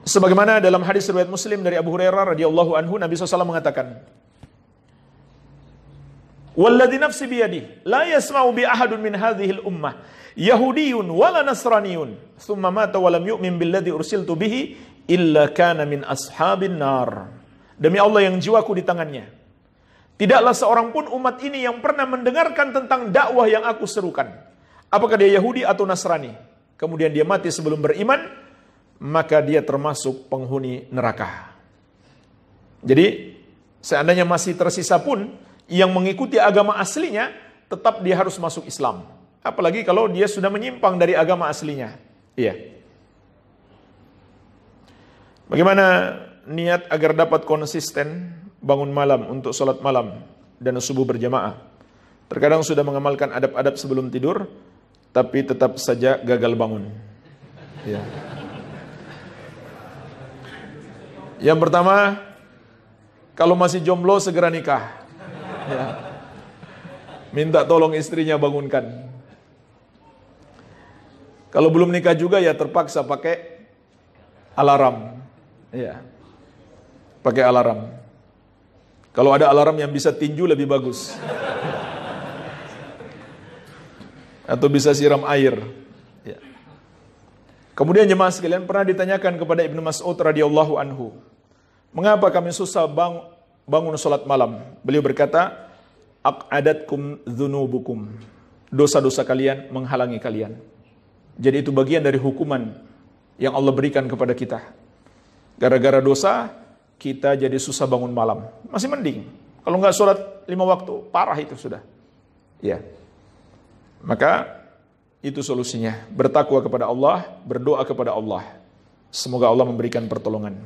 [SPEAKER 1] Sebagaimana dalam hadis riwayat Muslim dari Abu Hurairah radhiyallahu anhu Nabi SAW mengatakan, "Walladhi nafsi biyadi, la yasma'u bi ahadun min hadhihi ummah Yahudiyun wala Nasraniyun, thumma mata wa lam yu'min billadhi ursiltu bihi illa kana min ashabin nar." Demi Allah yang jiwaku di tangannya. Tidaklah seorang pun umat ini yang pernah mendengarkan tentang dakwah yang aku serukan. Apakah dia Yahudi atau Nasrani. Kemudian dia mati sebelum beriman, maka dia termasuk penghuni neraka. Jadi, seandainya masih tersisa pun yang mengikuti agama aslinya, tetap dia harus masuk Islam. Apalagi kalau dia sudah menyimpang dari agama aslinya. Iya. Bagaimana niat agar dapat konsisten bangun malam untuk sholat malam dan subuh berjamaah. Terkadang sudah mengamalkan adab-adab sebelum tidur, tapi tetap saja gagal bangun. Ya. Yang pertama, kalau masih jomblo segera nikah. Ya. Minta tolong istrinya bangunkan. Kalau belum nikah juga ya terpaksa pakai alarm. Ya pakai alarm. Kalau ada alarm yang bisa tinju lebih bagus. Atau bisa siram air. Ya. Kemudian jemaah sekalian pernah ditanyakan kepada Ibnu Mas'ud radhiyallahu anhu, "Mengapa kami susah bang, bangun salat malam?" Beliau berkata, "Aqadatkum dzunubukum." Dosa-dosa kalian menghalangi kalian. Jadi itu bagian dari hukuman yang Allah berikan kepada kita. Gara-gara dosa, kita jadi susah bangun malam. Masih mending. Kalau nggak sholat lima waktu, parah itu sudah. Ya. Maka itu solusinya. Bertakwa kepada Allah, berdoa kepada Allah. Semoga Allah memberikan pertolongan.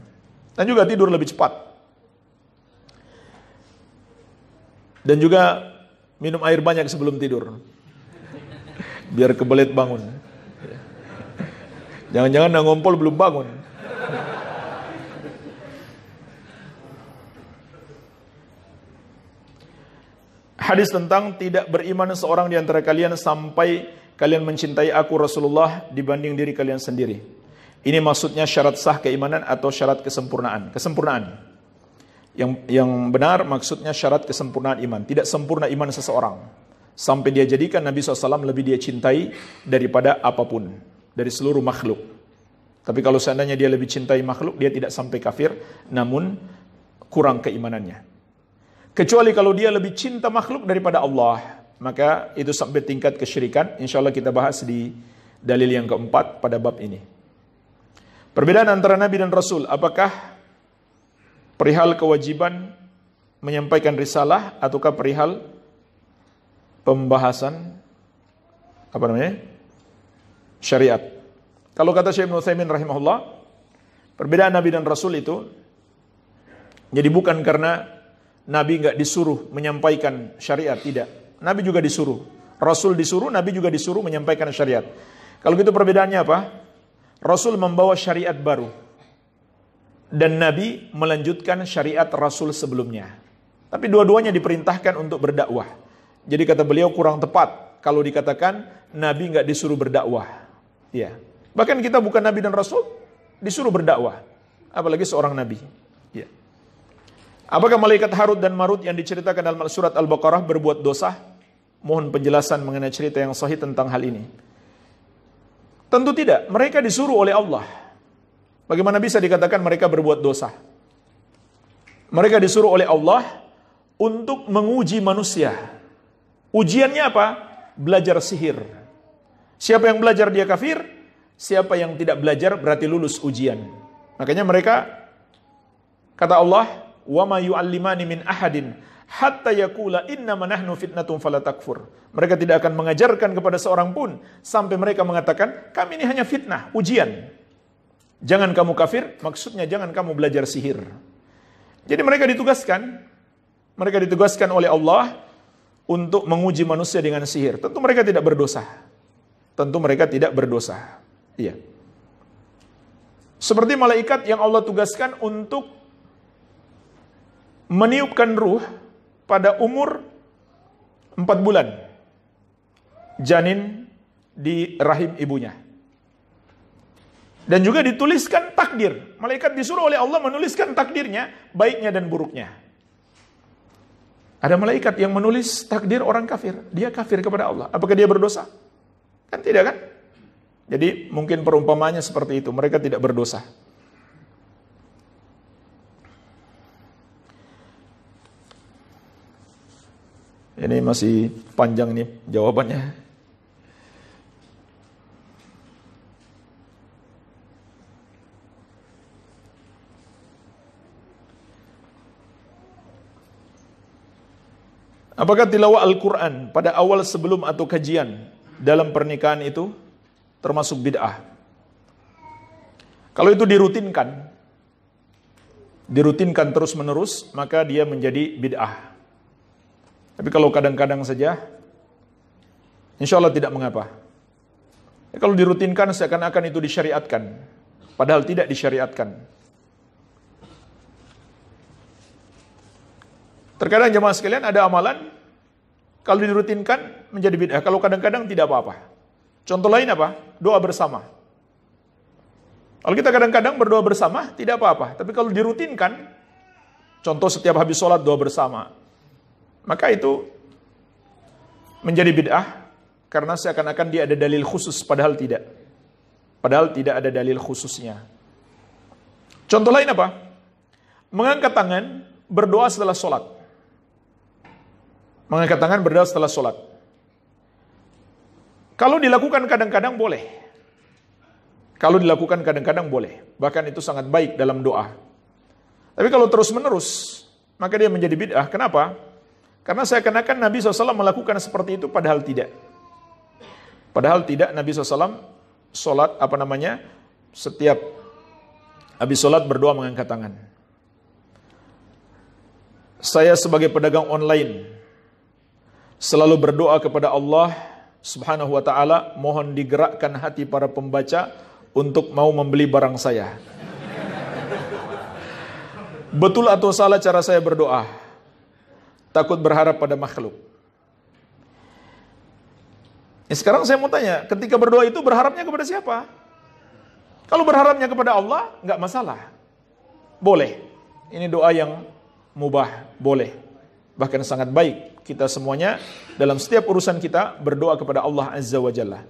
[SPEAKER 1] Dan juga tidur lebih cepat. Dan juga minum air banyak sebelum tidur. Biar kebelet bangun. Jangan-jangan ngompol belum bangun. Hadis tentang tidak beriman seorang di antara kalian sampai kalian mencintai aku Rasulullah dibanding diri kalian sendiri. Ini maksudnya syarat sah keimanan atau syarat kesempurnaan. Kesempurnaan. Yang yang benar maksudnya syarat kesempurnaan iman. Tidak sempurna iman seseorang. Sampai dia jadikan Nabi SAW lebih dia cintai daripada apapun. Dari seluruh makhluk. Tapi kalau seandainya dia lebih cintai makhluk, dia tidak sampai kafir. Namun kurang keimanannya. Kecuali kalau dia lebih cinta makhluk daripada Allah, maka itu sampai tingkat kesyirikan. Insya Allah kita bahas di dalil yang keempat pada bab ini. Perbedaan antara Nabi dan Rasul, apakah perihal kewajiban menyampaikan risalah ataukah perihal pembahasan apa namanya syariat. Kalau kata Syekh Ibn Uthaymin rahimahullah, perbedaan Nabi dan Rasul itu jadi bukan karena Nabi nggak disuruh menyampaikan syariat, tidak. Nabi juga disuruh. Rasul disuruh, Nabi juga disuruh menyampaikan syariat. Kalau gitu perbedaannya apa? Rasul membawa syariat baru. Dan Nabi melanjutkan syariat Rasul sebelumnya. Tapi dua-duanya diperintahkan untuk berdakwah. Jadi kata beliau kurang tepat kalau dikatakan Nabi nggak disuruh berdakwah. Ya. Bahkan kita bukan Nabi dan Rasul, disuruh berdakwah. Apalagi seorang Nabi. Apakah malaikat Harut dan Marut yang diceritakan dalam surat Al-Baqarah berbuat dosa? Mohon penjelasan mengenai cerita yang sahih tentang hal ini. Tentu tidak, mereka disuruh oleh Allah. Bagaimana bisa dikatakan mereka berbuat dosa? Mereka disuruh oleh Allah untuk menguji manusia. Ujiannya apa? Belajar sihir. Siapa yang belajar dia kafir, siapa yang tidak belajar berarti lulus ujian. Makanya mereka kata Allah, wama yu'allimani min ahadin hatta yakula inna manahnu fitnatum falatakfur Mereka tidak akan mengajarkan kepada seorang pun sampai mereka mengatakan kami ini hanya fitnah, ujian. Jangan kamu kafir, maksudnya jangan kamu belajar sihir. Jadi mereka ditugaskan, mereka ditugaskan oleh Allah untuk menguji manusia dengan sihir. Tentu mereka tidak berdosa. Tentu mereka tidak berdosa. Iya. Seperti malaikat yang Allah tugaskan untuk meniupkan ruh pada umur 4 bulan janin di rahim ibunya. Dan juga dituliskan takdir. Malaikat disuruh oleh Allah menuliskan takdirnya, baiknya dan buruknya. Ada malaikat yang menulis takdir orang kafir. Dia kafir kepada Allah. Apakah dia berdosa? Kan tidak kan? Jadi mungkin perumpamanya seperti itu. Mereka tidak berdosa. Ini masih panjang nih jawabannya. Apakah tilawah Al-Quran pada awal sebelum atau kajian dalam pernikahan itu termasuk bid'ah? Kalau itu dirutinkan, dirutinkan terus-menerus, maka dia menjadi bid'ah. Tapi kalau kadang-kadang saja, insya Allah tidak mengapa. Ya, kalau dirutinkan seakan-akan itu disyariatkan. Padahal tidak disyariatkan. Terkadang jemaah sekalian ada amalan, kalau dirutinkan menjadi bid'ah. Kalau kadang-kadang tidak apa-apa. Contoh lain apa? Doa bersama. Kalau kita kadang-kadang berdoa bersama, tidak apa-apa. Tapi kalau dirutinkan, contoh setiap habis sholat doa bersama, maka itu menjadi bid'ah karena seakan-akan dia ada dalil khusus padahal tidak. Padahal tidak ada dalil khususnya. Contoh lain apa? Mengangkat tangan berdoa setelah sholat. Mengangkat tangan berdoa setelah sholat. Kalau dilakukan kadang-kadang boleh. Kalau dilakukan kadang-kadang boleh. Bahkan itu sangat baik dalam doa. Tapi kalau terus-menerus, maka dia menjadi bid'ah. Kenapa? Karena saya kenakan Nabi SAW melakukan seperti itu padahal tidak. Padahal tidak Nabi SAW sholat apa namanya setiap habis sholat berdoa mengangkat tangan. Saya sebagai pedagang online selalu berdoa kepada Allah Subhanahu wa taala mohon digerakkan hati para pembaca untuk mau membeli barang saya. Betul atau salah cara saya berdoa? takut berharap pada makhluk. Ya, sekarang saya mau tanya, ketika berdoa itu berharapnya kepada siapa? Kalau berharapnya kepada Allah, nggak masalah. Boleh. Ini doa yang mubah, boleh. Bahkan sangat baik kita semuanya dalam setiap urusan kita berdoa kepada Allah Azza wa Jalla.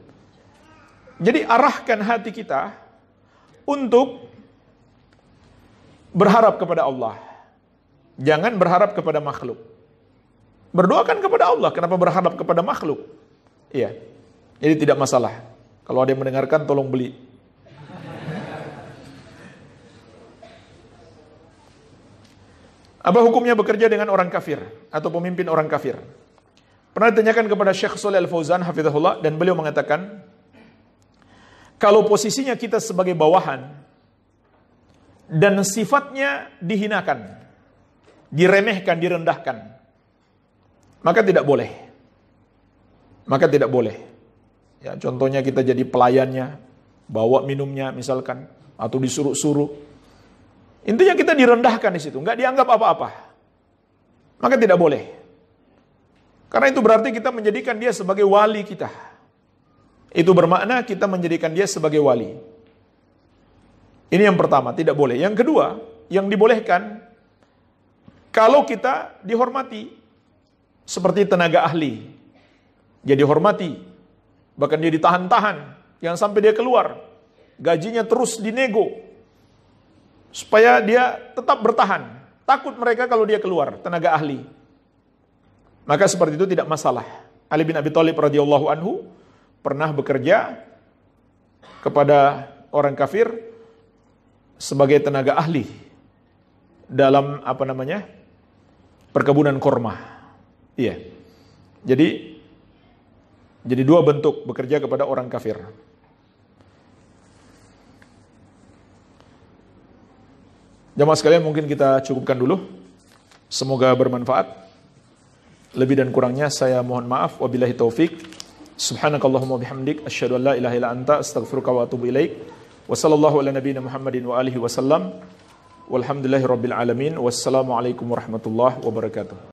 [SPEAKER 1] Jadi arahkan hati kita untuk berharap kepada Allah. Jangan berharap kepada makhluk. Berdoakan kepada Allah, kenapa berharap kepada makhluk? Iya. Jadi tidak masalah. Kalau ada yang mendengarkan tolong beli. Apa hukumnya bekerja dengan orang kafir atau pemimpin orang kafir? Pernah ditanyakan kepada Syekh Soleh Al-Fauzan Hafidzahullah dan beliau mengatakan kalau posisinya kita sebagai bawahan dan sifatnya dihinakan, diremehkan, direndahkan, maka tidak boleh. Maka tidak boleh. Ya, contohnya kita jadi pelayannya, bawa minumnya misalkan, atau disuruh-suruh. Intinya kita direndahkan di situ, nggak dianggap apa-apa. Maka tidak boleh. Karena itu berarti kita menjadikan dia sebagai wali kita. Itu bermakna kita menjadikan dia sebagai wali. Ini yang pertama, tidak boleh. Yang kedua, yang dibolehkan kalau kita dihormati, seperti tenaga ahli. Dia dihormati, bahkan dia ditahan-tahan, yang sampai dia keluar. Gajinya terus dinego, supaya dia tetap bertahan. Takut mereka kalau dia keluar, tenaga ahli. Maka seperti itu tidak masalah. Ali bin Abi Thalib radhiyallahu anhu pernah bekerja kepada orang kafir sebagai tenaga ahli dalam apa namanya? perkebunan korma. Iya. Jadi jadi dua bentuk bekerja kepada orang kafir. Jamaah sekalian mungkin kita cukupkan dulu. Semoga bermanfaat. Lebih dan kurangnya saya mohon maaf. Wabillahi taufik. Subhanakallahumma bihamdik. Asyadu an la ilaha ila anta. astaghfiruka wa atubu ilaik. ala nabina Muhammadin wa alihi wasallam, Walhamdulillahi rabbil alamin. Wassalamualaikum warahmatullahi wabarakatuh.